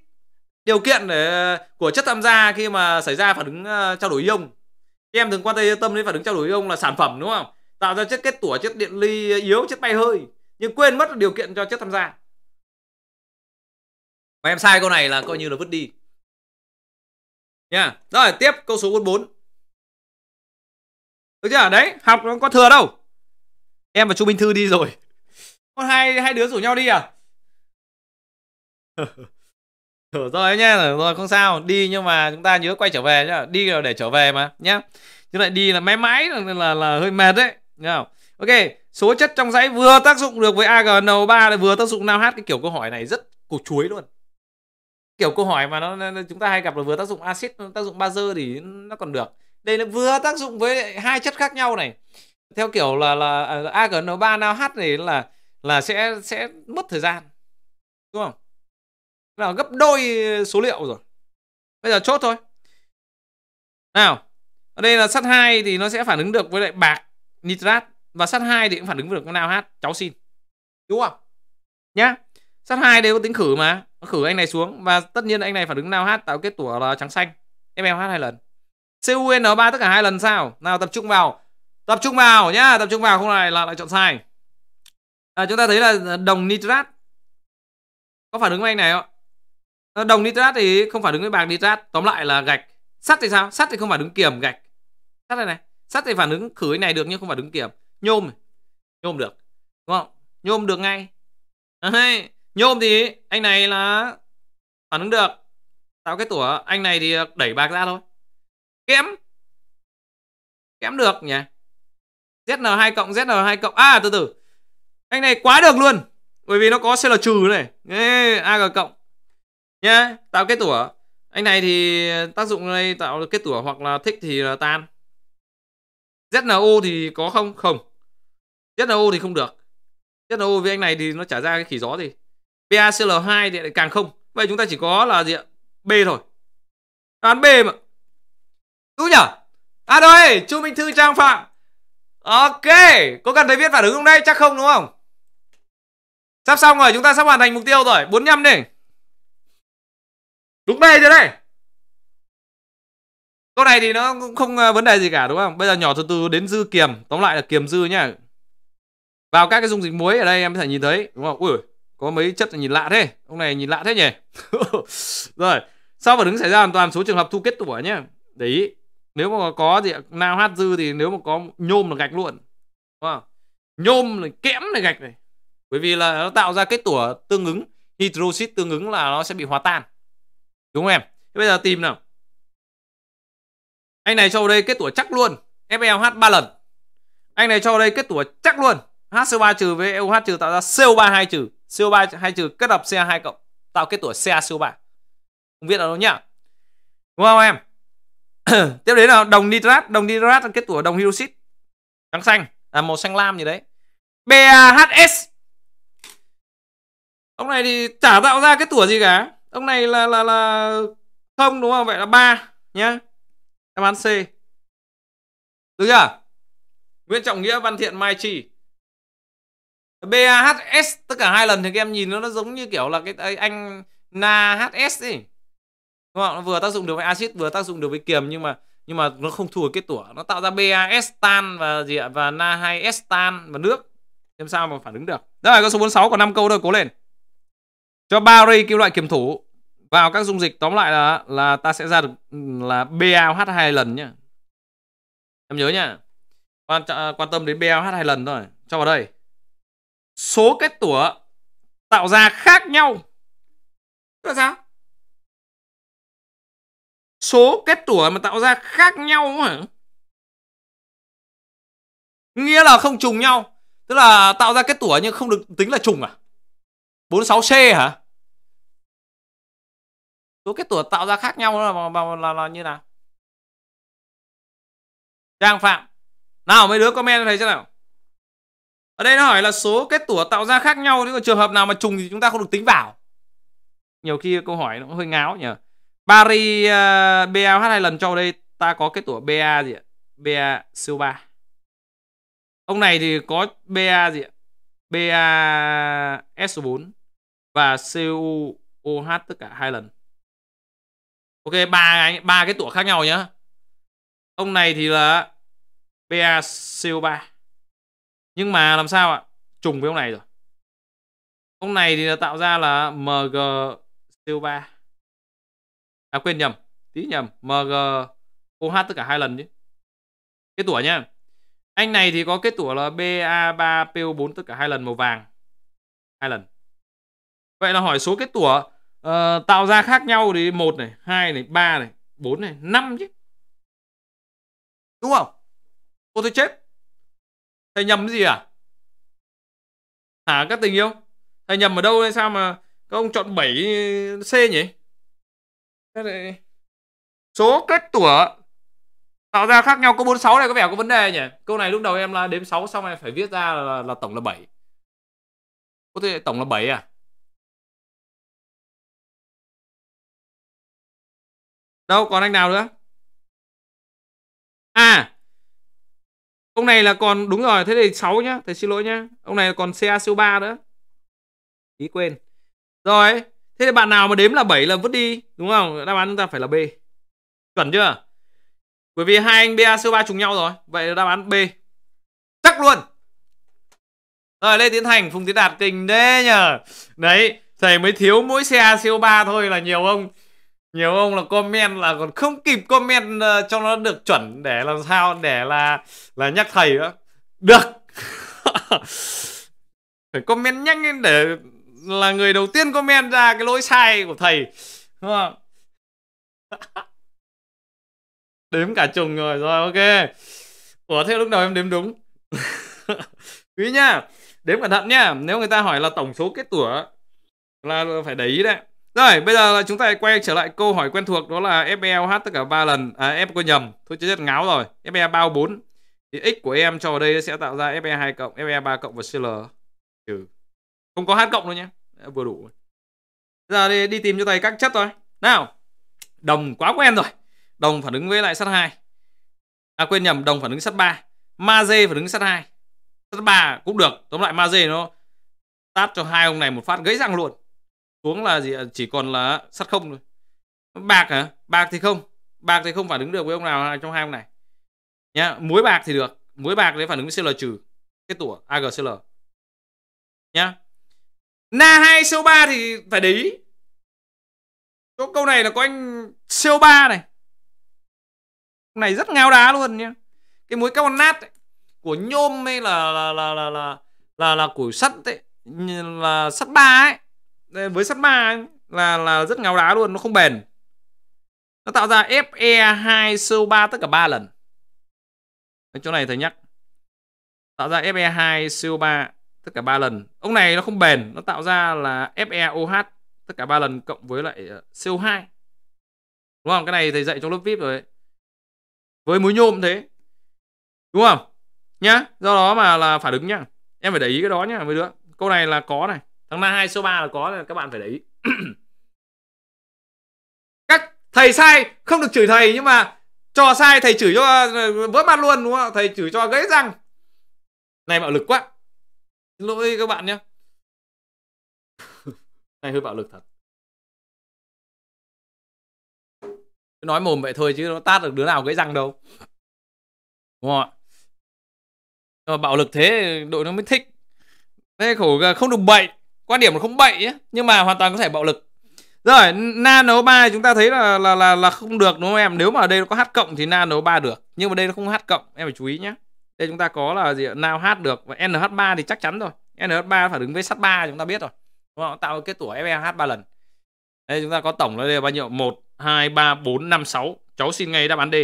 điều kiện để ờ, của chất tham gia khi mà xảy ra phản ứng ờ, trao đổi ion em thường quan tâm đến phản ứng trao đổi ion là sản phẩm đúng không tạo ra chất kết tủa chất điện ly yếu chất bay hơi nhưng quên mất điều kiện cho chất tham gia mà em sai câu này là coi như là vứt đi nha yeah. rồi tiếp câu số 44 được chưa đấy học nó có thừa đâu em và chu minh thư đi rồi con hai hai đứa rủ nhau đi à rồi nha rồi không sao đi nhưng mà chúng ta nhớ quay trở về nhá đi là để trở về mà nhá chứ lại đi là mãi mãi là là, là hơi mệt đấy nhá ok số chất trong dãy vừa tác dụng được với agn3 lại vừa tác dụng nào hát cái kiểu câu hỏi này rất cục chuối luôn kiểu câu hỏi mà nó, nó chúng ta hay gặp là vừa tác dụng axit tác dụng bazơ thì nó còn được đây là vừa tác dụng với hai chất khác nhau này theo kiểu là là à, agn3 nào hát này là là sẽ sẽ mất thời gian đúng không là gấp đôi số liệu rồi bây giờ chốt thôi nào ở đây là sắt 2 thì nó sẽ phản ứng được với lại bạc nitrat và sắt 2 thì cũng phản ứng được con nào hát cháu xin đúng không nhá sắt 2 đây có tính khử mà nó khử anh này xuống và tất nhiên anh này phản ứng nào hát tạo kết tủa là trắng xanh MLH hai lần CUN3 tất cả hai lần sao nào tập trung vào tập trung vào nhá tập trung vào không này là lại chọn sai à, chúng ta thấy là đồng nitrat có phản ứng với anh này không ờ, đồng nitrat thì không phản ứng với bạc nitrat tóm lại là gạch sắt thì sao sắt thì không phản ứng kiềm gạch sắt này này sắt thì phản ứng khử này được nhưng không phản ứng kiềm nhôm nhôm được đúng không nhôm được ngay Đấy. nhôm thì anh này là phản ứng được tạo cái tủa anh này thì đẩy bạc ra thôi kém kém được nhỉ zn2 cộng zn2 cộng à từ từ anh này quá được luôn bởi vì nó có CL trừ này Ê, AG cộng nhá tạo kết tủa anh này thì tác dụng đây tạo kết tủa hoặc là thích thì là tan ZNO thì có không không ZNO thì không được ZNO với anh này thì nó trả ra cái khỉ gió gì bacl 2 thì lại càng không vậy chúng ta chỉ có là gì ạ B thôi án B mà đúng nhở à đây chu Minh Thư Trang Phạm ok có cần thầy viết phản ứng hôm nay chắc không đúng không Sắp xong rồi, chúng ta sắp hoàn thành mục tiêu rồi. 45 đi. Đúng đây rồi đây. Câu này thì nó cũng không ờ, vấn đề gì cả đúng không? Bây giờ nhỏ từ từ đến dư kiềm, tóm lại là kiềm dư nhá. Vào các cái dung dịch muối ở đây em có thể nhìn thấy đúng không? Ui, có mấy chất nhìn lạ thế. Ông này nhìn lạ thế nhỉ? rồi, sau phản ứng xảy ra hoàn toàn số trường hợp thu kết tủa nhá. Để ý, nếu mà có gì nào hát dư thì nếu mà có nhôm là gạch luôn. Đúng không? Nhôm là kẽm là gạch này bởi vì là nó tạo ra cái tủa tương ứng hydroxit tương ứng là nó sẽ bị hòa tan đúng không em thế bây giờ tìm nào anh này cho đây kết tủa chắc luôn FeOH 3 lần anh này cho đây kết tủa chắc luôn HCO3 trừ với EOH trừ tạo ra CO3 2 trừ CO3 2 trừ kết hợp CA2 cộng tạo kết tủa CaCO3 không biết ở đâu nhá đúng không em tiếp đến là đồng nitrat đồng nitrat kết tủa đồng hydroxit trắng xanh là màu xanh lam gì đấy BAHS ông này thì chả tạo ra cái tủa gì cả ông này là là là không đúng không vậy là ba nhá Em án C được chưa Nguyễn Trọng Nghĩa Văn Thiện Mai Chi BAHS tất cả hai lần thì các em nhìn nó nó giống như kiểu là cái anh NaHS ấy đúng không? nó vừa tác dụng được với axit vừa tác dụng được với kiềm nhưng mà nhưng mà nó không thua cái tủa nó tạo ra BAS tan và gì ạ và Na2S tan và nước làm sao mà phản ứng được là con số 46 còn 5 câu thôi cố lên cho ba ray kim loại kiểm thủ vào các dung dịch tóm lại là là ta sẽ ra được là BAOH hai lần nhá. Em nhớ nhá. Quan à, quan tâm đến BAOH hai lần thôi. Cho vào đây. Số kết tủa tạo ra khác nhau. Tức là sao? Số kết tủa mà tạo ra khác nhau hả? Nghĩa là không trùng nhau. Tức là tạo ra kết tủa nhưng không được tính là trùng à? 46C hả? số kết tủa tạo ra khác nhau là là, là, là như nào Trang Phạm Nào mấy đứa comment thấy thế nào Ở đây nó hỏi là số kết tủa tạo ra khác nhau nhưng mà trường hợp nào mà trùng thì chúng ta không được tính vào Nhiều khi câu hỏi nó hơi ngáo nhỉ Paris uh, ờ, BAH hai lần cho đây Ta có kết tủa BA gì ạ BA siêu 3 Ông này thì có BA gì ạ BA S4 Và CUOH tất cả hai lần ok ba ba cái tủa khác nhau nhá ông này thì là PaCO3 nhưng mà làm sao ạ trùng với ông này rồi ông này thì là tạo ra là MgCO3 à quên nhầm tí nhầm MgOH tất cả hai lần chứ Cái tủa nhá anh này thì có cái tủa là BA3PO4 tất cả hai lần màu vàng hai lần vậy là hỏi số kết tủa uh, tạo ra khác nhau thì một này hai này ba này bốn này năm chứ đúng không cô tôi chết thầy nhầm cái gì à hả các tình yêu thầy nhầm ở đâu hay sao mà các ông chọn 7 c nhỉ này số kết tủa tạo ra khác nhau có 46 này có vẻ có vấn đề nhỉ câu này lúc đầu em là đếm 6 xong em phải viết ra là, là, là tổng là 7 có thể tổng là 7 à đâu còn anh nào nữa à ông này là còn đúng rồi thế thì 6 nhá thầy xin lỗi nhá ông này còn xe siêu 3 nữa ý quên rồi thế thì bạn nào mà đếm là 7 là vứt đi đúng không đáp án chúng ta phải là B chuẩn chưa bởi vì hai anh BA siêu 3 trùng nhau rồi vậy là đáp án B chắc luôn rồi Lê Tiến Thành, Phùng Tiến Đạt kinh thế nhờ Đấy, thầy mới thiếu mỗi xe siêu 3 thôi là nhiều không? nhiều ông là comment là còn không kịp comment ờ, cho nó được chuẩn để làm sao để là là nhắc thầy nữa được phải comment nhanh lên để là người đầu tiên comment ra cái lỗi sai của thầy đúng không đếm cả chùng rồi rồi ok ủa thế lúc đầu em đếm đúng quý nhá đếm cẩn thận nhá nếu người ta hỏi là tổng số kết tủa là phải để ý đấy rồi, bây giờ là chúng ta quay trở lại câu hỏi quen thuộc đó là FBL tất cả 3 lần. À, em có nhầm. Thôi chứ rất ngáo rồi. FBL bao 4. Thì x của em cho vào đây sẽ tạo ra FBL 2 cộng, FBL 3 cộng và CL. Trừ. Không có hát cộng đâu nhé. Vừa đủ. Giờ đi, đi tìm cho thầy các chất thôi Nào. Đồng quá quen rồi. Đồng phản ứng với lại sắt 2. À quên nhầm, đồng phản ứng sắt 3. Maze phản ứng sắt 2. Sắt 3 cũng được. Tóm lại Maze nó tát cho hai ông này một phát gãy răng luôn xuống là gì chỉ còn là sắt không thôi bạc hả bạc thì không bạc thì không phản ứng được với ông nào trong hai ông này nhá muối bạc thì được muối bạc đấy phản ứng với cl trừ cái tủa agcl nhá na 2 co 3 thì phải để ý chỗ câu này là có anh co 3 này câu này rất ngáo đá luôn nhá cái muối carbon nát ấy, của nhôm hay là là là là là là, là của sắt ấy là sắt ba ấy với sắt ma là là rất ngáo đá luôn nó không bền nó tạo ra fe2 co3 tất cả ba lần Ở chỗ này thầy nhắc tạo ra fe2 co3 tất cả ba lần ông này nó không bền nó tạo ra là feoh tất cả ba lần cộng với lại ờ, co2 đúng không cái này thầy dạy trong lớp vip rồi ấy. với muối nhôm thế đúng không nhá do đó mà là phản ứng nhá em phải để ý cái đó nhá mấy đứa câu này là có này thằng ma hai số 3 là có là các bạn phải để ý các thầy sai không được chửi thầy nhưng mà trò sai thầy chửi cho ờ, vỡ mặt luôn đúng không thầy chửi cho gãy răng này bạo lực quá xin lỗi các bạn nhé này hơi bạo lực thật nói mồm vậy thôi chứ nó tát được đứa nào gãy răng đâu đúng không ạ ờ, bạo lực thế đội nó mới thích thế khổ không được bậy quan điểm là không bậy nhé nhưng mà hoàn toàn có thể bạo lực rồi nano 3 chúng ta thấy là là là là không được đúng không em nếu mà ở đây nó có h cộng thì nano 3 được nhưng mà đây nó không h cộng em phải chú ý nhé đây chúng ta có là gì nào h được và nh 3 thì chắc chắn rồi nh 3 phải đứng với sắt 3 chúng ta biết rồi đúng không? tạo cái tủa FEH 3 lần đây chúng ta có tổng là đây là bao nhiêu 1 2 3 4 5 6 cháu xin ngay đáp án D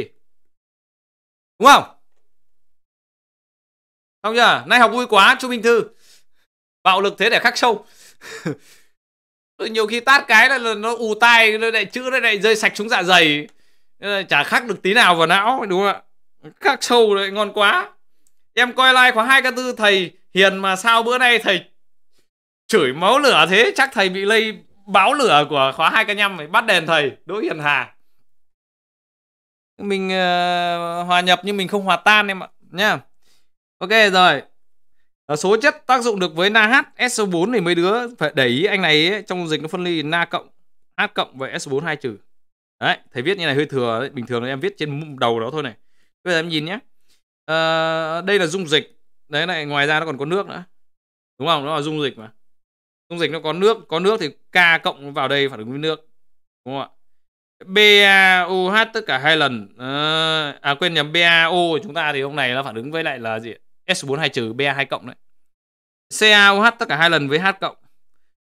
đúng không không chưa nay học vui quá chú Minh Thư bạo lực thế để khắc sâu ừ, nhiều khi tát cái là, nó ù tai nó lại chữ nó lại rơi sạch xuống dạ dày chả khắc được tí nào vào não đúng không ạ khắc sâu đấy ngon quá em coi like khoảng hai k tư thầy hiền mà sao bữa nay thầy chửi máu lửa thế chắc thầy bị lây báo lửa của khóa hai k nhăm phải bắt đèn thầy đỗ hiền hà mình uh, hòa nhập nhưng mình không hòa tan em ạ nhá ok rồi à, số chất tác dụng được với NaH SO4 thì mấy đứa phải để ý anh này ấy, trong dịch nó phân ly Na cộng H cộng và SO4 2 trừ đấy thầy viết như này hơi thừa đấy. bình thường là em viết trên đầu đó thôi này bây giờ em nhìn nhé à, ờ, đây là dung dịch đấy này ngoài ra nó còn có nước nữa đúng không nó là dung dịch mà dung dịch nó có nước có nước thì K cộng vào đây phản ứng với nước đúng không ạ BaOH tất cả hai lần à, à quên nhầm BaO của chúng ta thì hôm này nó phản ứng với lại là gì S4 2 trừ BA 2 cộng đấy. CaOH tất cả hai lần với H cộng.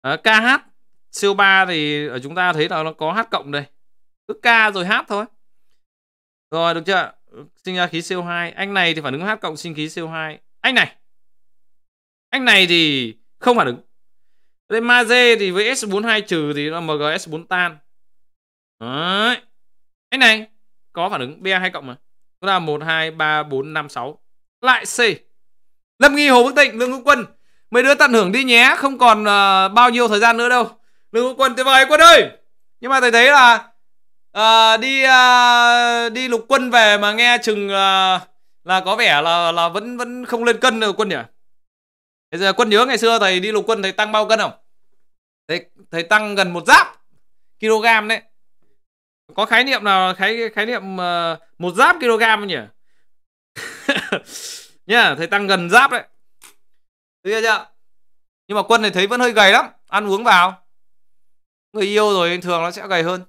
À, KH CO3 thì ở chúng ta thấy là nó có H cộng đây. Cứ K rồi H thôi. Rồi được chưa? Sinh ra khí CO2. Anh này thì phản ứng H cộng sinh khí CO2. Anh này. Anh này thì không phản ứng. Đây magie thì với S42 trừ thì nó MgS4 tan. Đấy. Anh này có phản ứng BA2 cộng mà. chúng ta 1 2 3 4 5 6. Lại C. Lâm Nghi Hồ Bức Tịnh Lương Hữu Quân Mấy đứa tận hưởng đi nhé Không còn uh, bao nhiêu thời gian nữa đâu Lương Hữu Quân tuyệt vời Quân ơi Nhưng mà thầy thấy là uh, Đi uh, đi lục quân về mà nghe chừng uh, Là có vẻ là là vẫn vẫn không lên cân được Quân nhỉ bây giờ Quân nhớ ngày xưa thầy đi lục quân thầy tăng bao cân không Thầy, thầy tăng gần một giáp Kg đấy có khái niệm nào khái khái niệm uh, một giáp kg không nhỉ nhá thầy tăng gần giáp đấy thấy chưa nhưng mà quân này thấy vẫn hơi gầy lắm ăn uống vào người yêu rồi thường nó sẽ gầy hơn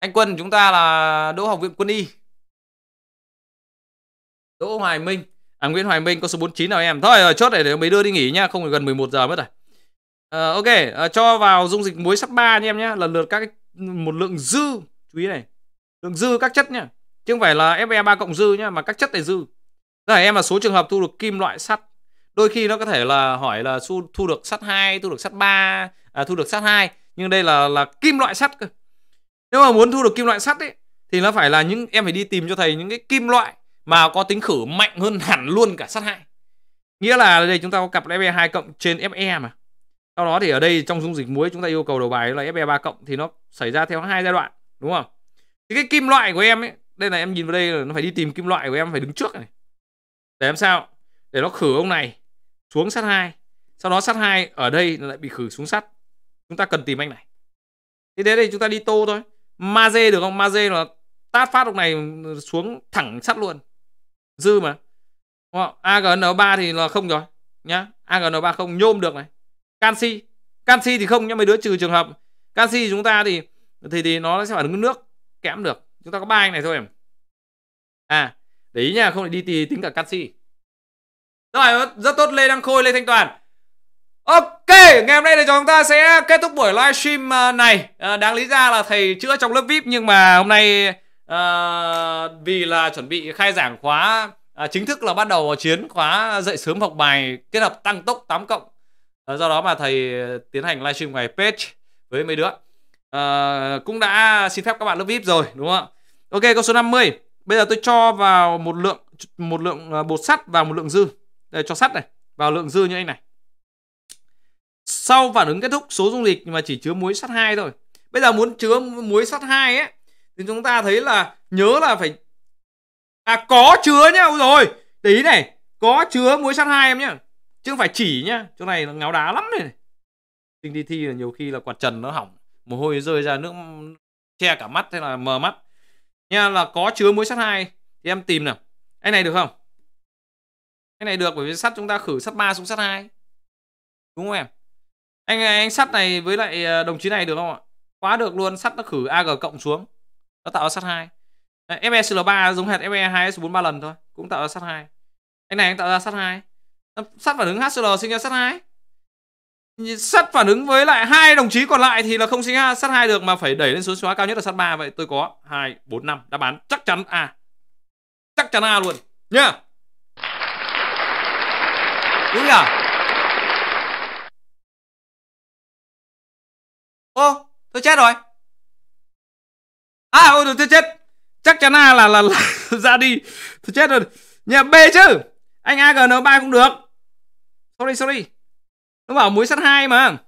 anh quân chúng ta là đỗ học viện quân y đỗ hoài minh à, nguyễn hoài minh có số 49 nào em thôi rồi chốt này để mấy đưa đi nghỉ nhá, không phải gần 11 giờ mất rồi à, ok à, cho vào dung dịch muối sắt ba anh em nhé lần lượt các cái, một lượng dư chú ý này lượng dư các chất nhá chứ không phải là fe ba cộng dư nhá mà các chất này dư đây em là số trường hợp thu được kim loại sắt. Đôi khi nó có thể là hỏi là thu, thu được sắt 2, thu được sắt 3, à, thu được sắt 2, nhưng đây là là kim loại sắt cơ. Nếu mà muốn thu được kim loại sắt ấy thì nó phải là những em phải đi tìm cho thầy những cái kim loại mà có tính khử mạnh hơn hẳn luôn cả sắt 2. Nghĩa là đây chúng ta có cặp FE 2 cộng trên FE mà. Sau đó thì ở đây trong dung dịch muối chúng ta yêu cầu đầu bài là FE 3 cộng thì nó xảy ra theo hai giai đoạn, đúng không? Thì cái kim loại của em ấy, đây là em nhìn vào đây là nó phải đi tìm kim loại của em phải đứng trước này để làm sao để nó khử ông này xuống sắt hai sau đó sắt hai ở đây lại bị khử xuống sắt chúng ta cần tìm anh này thế thế thì chúng ta đi tô thôi maze được không maze là tát phát ông này xuống thẳng sắt luôn dư mà đúng không? agn 3 thì là không rồi nhá agn 3 không nhôm được này canxi canxi thì không nhá mấy đứa trừ trường hợp canxi chúng ta thì thì thì nó sẽ phản ứng nước kẽm được chúng ta có ba anh này thôi à để ý nha không lại đi tì, tính cả cắt sĩ rồi rất tốt lê đăng khôi lê thanh toàn Ok, ngày hôm nay thì chúng ta sẽ kết thúc buổi livestream à, này à, Đáng lý ra là thầy chữa trong lớp VIP Nhưng mà hôm nay à, vì là chuẩn bị khai giảng khóa à, Chính thức là bắt đầu chiến khóa dậy sớm học bài Kết hợp tăng tốc 8 cộng à, Do đó mà thầy tiến hành livestream ngoài page với mấy đứa à, Cũng đã xin phép các bạn lớp VIP rồi đúng không ạ Ok, câu số 50 bây giờ tôi cho vào một lượng một lượng à, bột sắt và một lượng dư để cho sắt này vào lượng dư như anh này sau phản ứng kết thúc số dung dịch mà chỉ chứa muối sắt hai thôi bây giờ muốn chứa muối sắt hai ấy thì chúng ta thấy là nhớ là phải à có chứa nhá rồi để này có chứa muối sắt hai em nhá chứ không phải chỉ nhá chỗ này nó ngáo đá lắm này, này. tinh đi thi là nhiều khi là quạt trần nó hỏng mồ hôi rơi ra nước che cả mắt hay là mờ mắt nha là có chứa muối sắt hai thì em tìm nào cái này được không cái này được bởi vì sắt chúng ta khử sắt ba xuống sắt hai đúng không em anh anh sắt này với lại ờ, đồng chí này được không ạ quá được luôn sắt nó khử ag cộng xuống nó tạo ra sắt hai FeCl e 3 giống hệt Fe 2S4 3 lần thôi cũng tạo ra sắt hai anh này anh tạo ra sắt hai sắt phản ứng HCl sinh ra sắt hai sắt phản ứng với lại hai đồng chí còn lại thì là không sinh sắt hai được mà phải đẩy lên số hóa cao nhất là sắt ba vậy tôi có hai bốn năm đáp án chắc chắn a chắc chắn a luôn nhá đúng nhỉ ô tôi chết rồi à ôi tôi chết chắc chắn a là là, là ra đi tôi chết rồi nhà b chứ anh agn ba cũng được sorry sorry nó bảo muối sắt 2 mà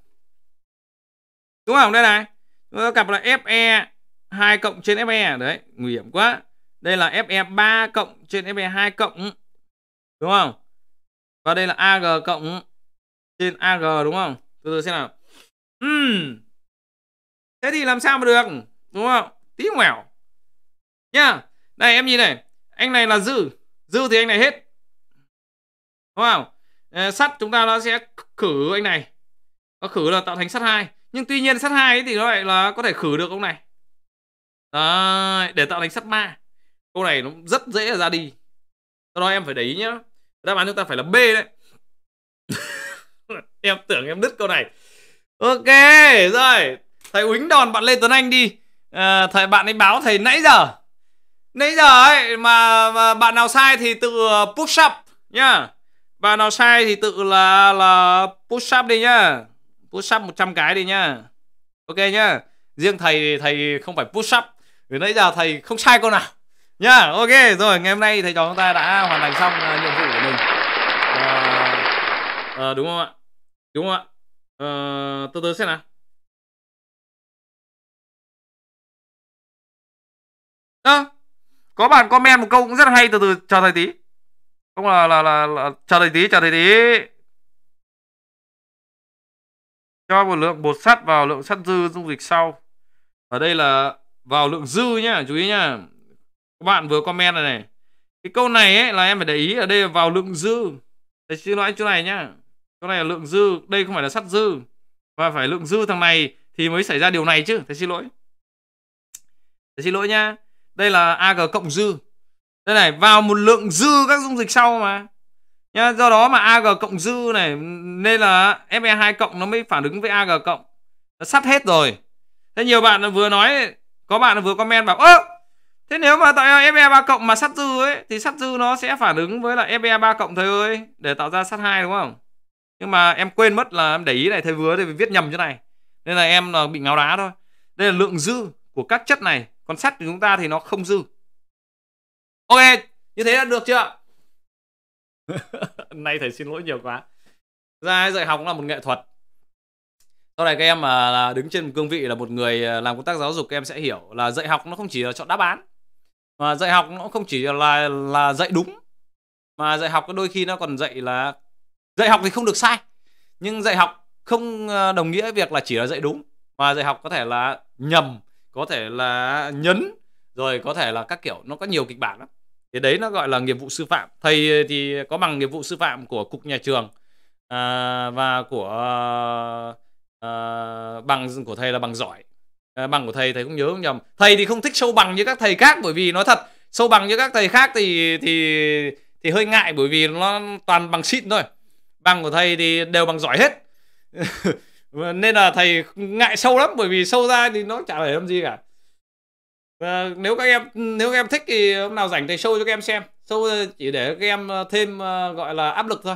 đúng không đây này cặp là fe 2 cộng trên fe đấy nguy hiểm quá đây là fe 3 cộng trên fe 2 cộng đúng không và đây là ag cộng trên ag đúng không từ từ xem nào uhm. thế thì làm sao mà được đúng không tí ngoẻo nha yeah. này em nhìn này anh này là dư dư thì anh này hết đúng không Ờ, sắt chúng ta nó sẽ khử anh này nó khử là tạo thành sắt hai nhưng tuy nhiên sắt hai thì nó lại là có thể khử được ông này Đấy, để tạo thành sắt ma, câu này nó rất dễ ra đi do đó em phải để ý nhá đáp án chúng ta phải là b đấy em tưởng em đứt câu này ok rồi thầy uính đòn bạn lê tuấn anh đi à, thầy bạn ấy báo thầy nãy giờ nãy giờ ấy mà, mà bạn nào sai thì tự ờ, push up nhá và nào sai thì tự là là push up đi nhá. Push up 100 cái đi nhá. Ok nhá. Riêng thầy thầy không phải push up. Vì nãy giờ thầy không sai câu nào. Nhá. Ok rồi, ngày hôm nay thầy trò chúng ta đã hoàn thành xong à, nhiệm vụ của mình. À, à, đúng không ạ? Đúng không ạ? À, từ từ xem nào. À, có bạn comment một câu cũng rất hay từ từ chờ thầy tí không là là là, là chờ thầy tí chờ thầy tí cho một lượng bột sắt vào lượng sắt dư dung dịch sau ở đây là vào lượng dư nhá chú ý nhá các bạn vừa comment này này cái câu này ấy là em phải để ý ở đây là vào lượng dư để xin lỗi chỗ này nhá chỗ này là lượng dư đây không phải là sắt dư và phải lượng dư thằng này thì mới xảy ra điều này chứ thầy xin lỗi thầy xin lỗi nhá đây là ag cộng dư đây này vào một lượng dư các dung dịch sau mà nhá do đó mà ag cộng dư này nên là fe 2 cộng nó mới phản ứng với ag cộng nó sắp hết rồi thế nhiều bạn vừa nói có bạn vừa comment bảo ơ thế nếu mà tạo fe 3 cộng mà sắt dư ấy thì sắt dư nó sẽ phản ứng với lại fe 3 cộng thầy ơi để tạo ra sắt hai đúng không nhưng mà em quên mất là em để ý này thầy vừa thì viết nhầm chỗ này nên là em là bị ngáo đá thôi đây là lượng dư của các chất này còn sắt của chúng ta thì nó không dư ok như thế là được chưa nay thầy xin lỗi nhiều quá ra dạy học cũng là một nghệ thuật sau này các em mà đứng trên cương vị là một người à, làm công tác giáo dục các em sẽ hiểu là dạy học nó không chỉ là chọn đáp án mà dạy học nó không chỉ là là dạy đúng mà dạy học đôi khi nó còn dạy là dạy học thì không được sai nhưng dạy học không à, đồng nghĩa việc là chỉ là dạy đúng mà dạy học có thể là nhầm có thể là nhấn rồi có thể là các kiểu nó có nhiều kịch bản lắm thì đấy nó gọi là nghiệp vụ sư phạm thầy ờ, thì có bằng nghiệp vụ sư phạm của cục nhà trường à, và của à, bằng của thầy là bằng giỏi à, bằng của thầy thầy cũng nhớ không nhầm thầy thì không thích sâu bằng như các thầy khác bởi vì nói thật sâu bằng như các thầy khác thì thì thì hơi ngại bởi vì nó toàn bằng xịn thôi bằng của thầy thì đều bằng giỏi hết nên là thầy ngại sâu lắm bởi vì sâu ra thì nó chả phải làm gì cả và nếu các em nếu các em thích thì hôm nào rảnh thầy show cho các em xem show chỉ để các em ờ, thêm ờ, gọi là áp lực thôi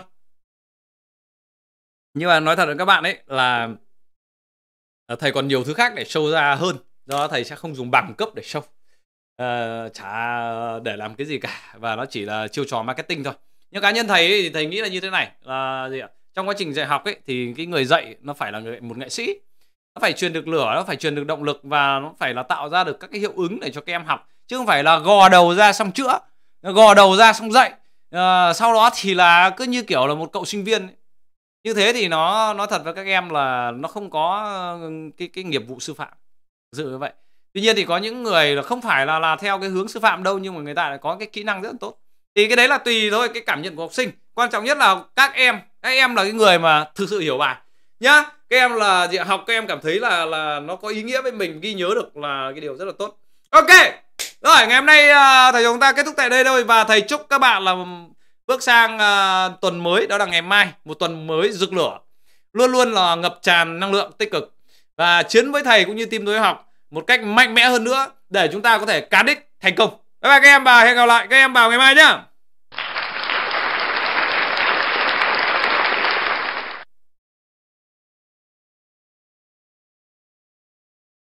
nhưng mà nói thật với các bạn ấy là ờ, thầy còn nhiều thứ khác để show ra hơn do thầy sẽ không dùng bằng cấp để show uh, chả để làm cái gì cả và nó chỉ là chiêu trò marketing thôi nhưng cá nhân thầy ấy, thì thầy nghĩ là như thế này là gì ạ trong quá trình dạy học ấy thì cái người dạy nó phải là người, một nghệ sĩ nó phải truyền được lửa nó phải truyền được động lực và nó phải là tạo ra được các cái hiệu ứng để cho các em học chứ không phải là gò đầu ra xong chữa gò đầu ra xong dạy à, sau đó thì là cứ như kiểu là một cậu sinh viên như thế thì nó nó thật với các em là nó không có ờ, cái cái nghiệp vụ sư phạm dự như vậy tuy nhiên thì có những người là không phải là là theo cái hướng sư phạm đâu nhưng mà người ta lại có cái kỹ năng rất là tốt thì cái đấy là tùy thôi cái cảm nhận của học sinh quan trọng nhất là các em các em là cái người mà thực sự hiểu bài nhá các em là gì học các em cảm thấy là là nó có ý nghĩa với mình ghi nhớ được là cái điều rất là tốt ok rồi ngày hôm nay à, thầy chúng ta kết thúc tại đây thôi và thầy chúc các bạn là bước sang uh, tuần mới đó là ngày mai một tuần mới rực lửa luôn luôn là ngập tràn năng lượng tích cực và chiến với thầy cũng như team tôi học một cách mạnh mẽ hơn nữa để chúng ta có thể cán đích thành công bye bye các em và hẹn gặp lại các em vào ngày mai nhá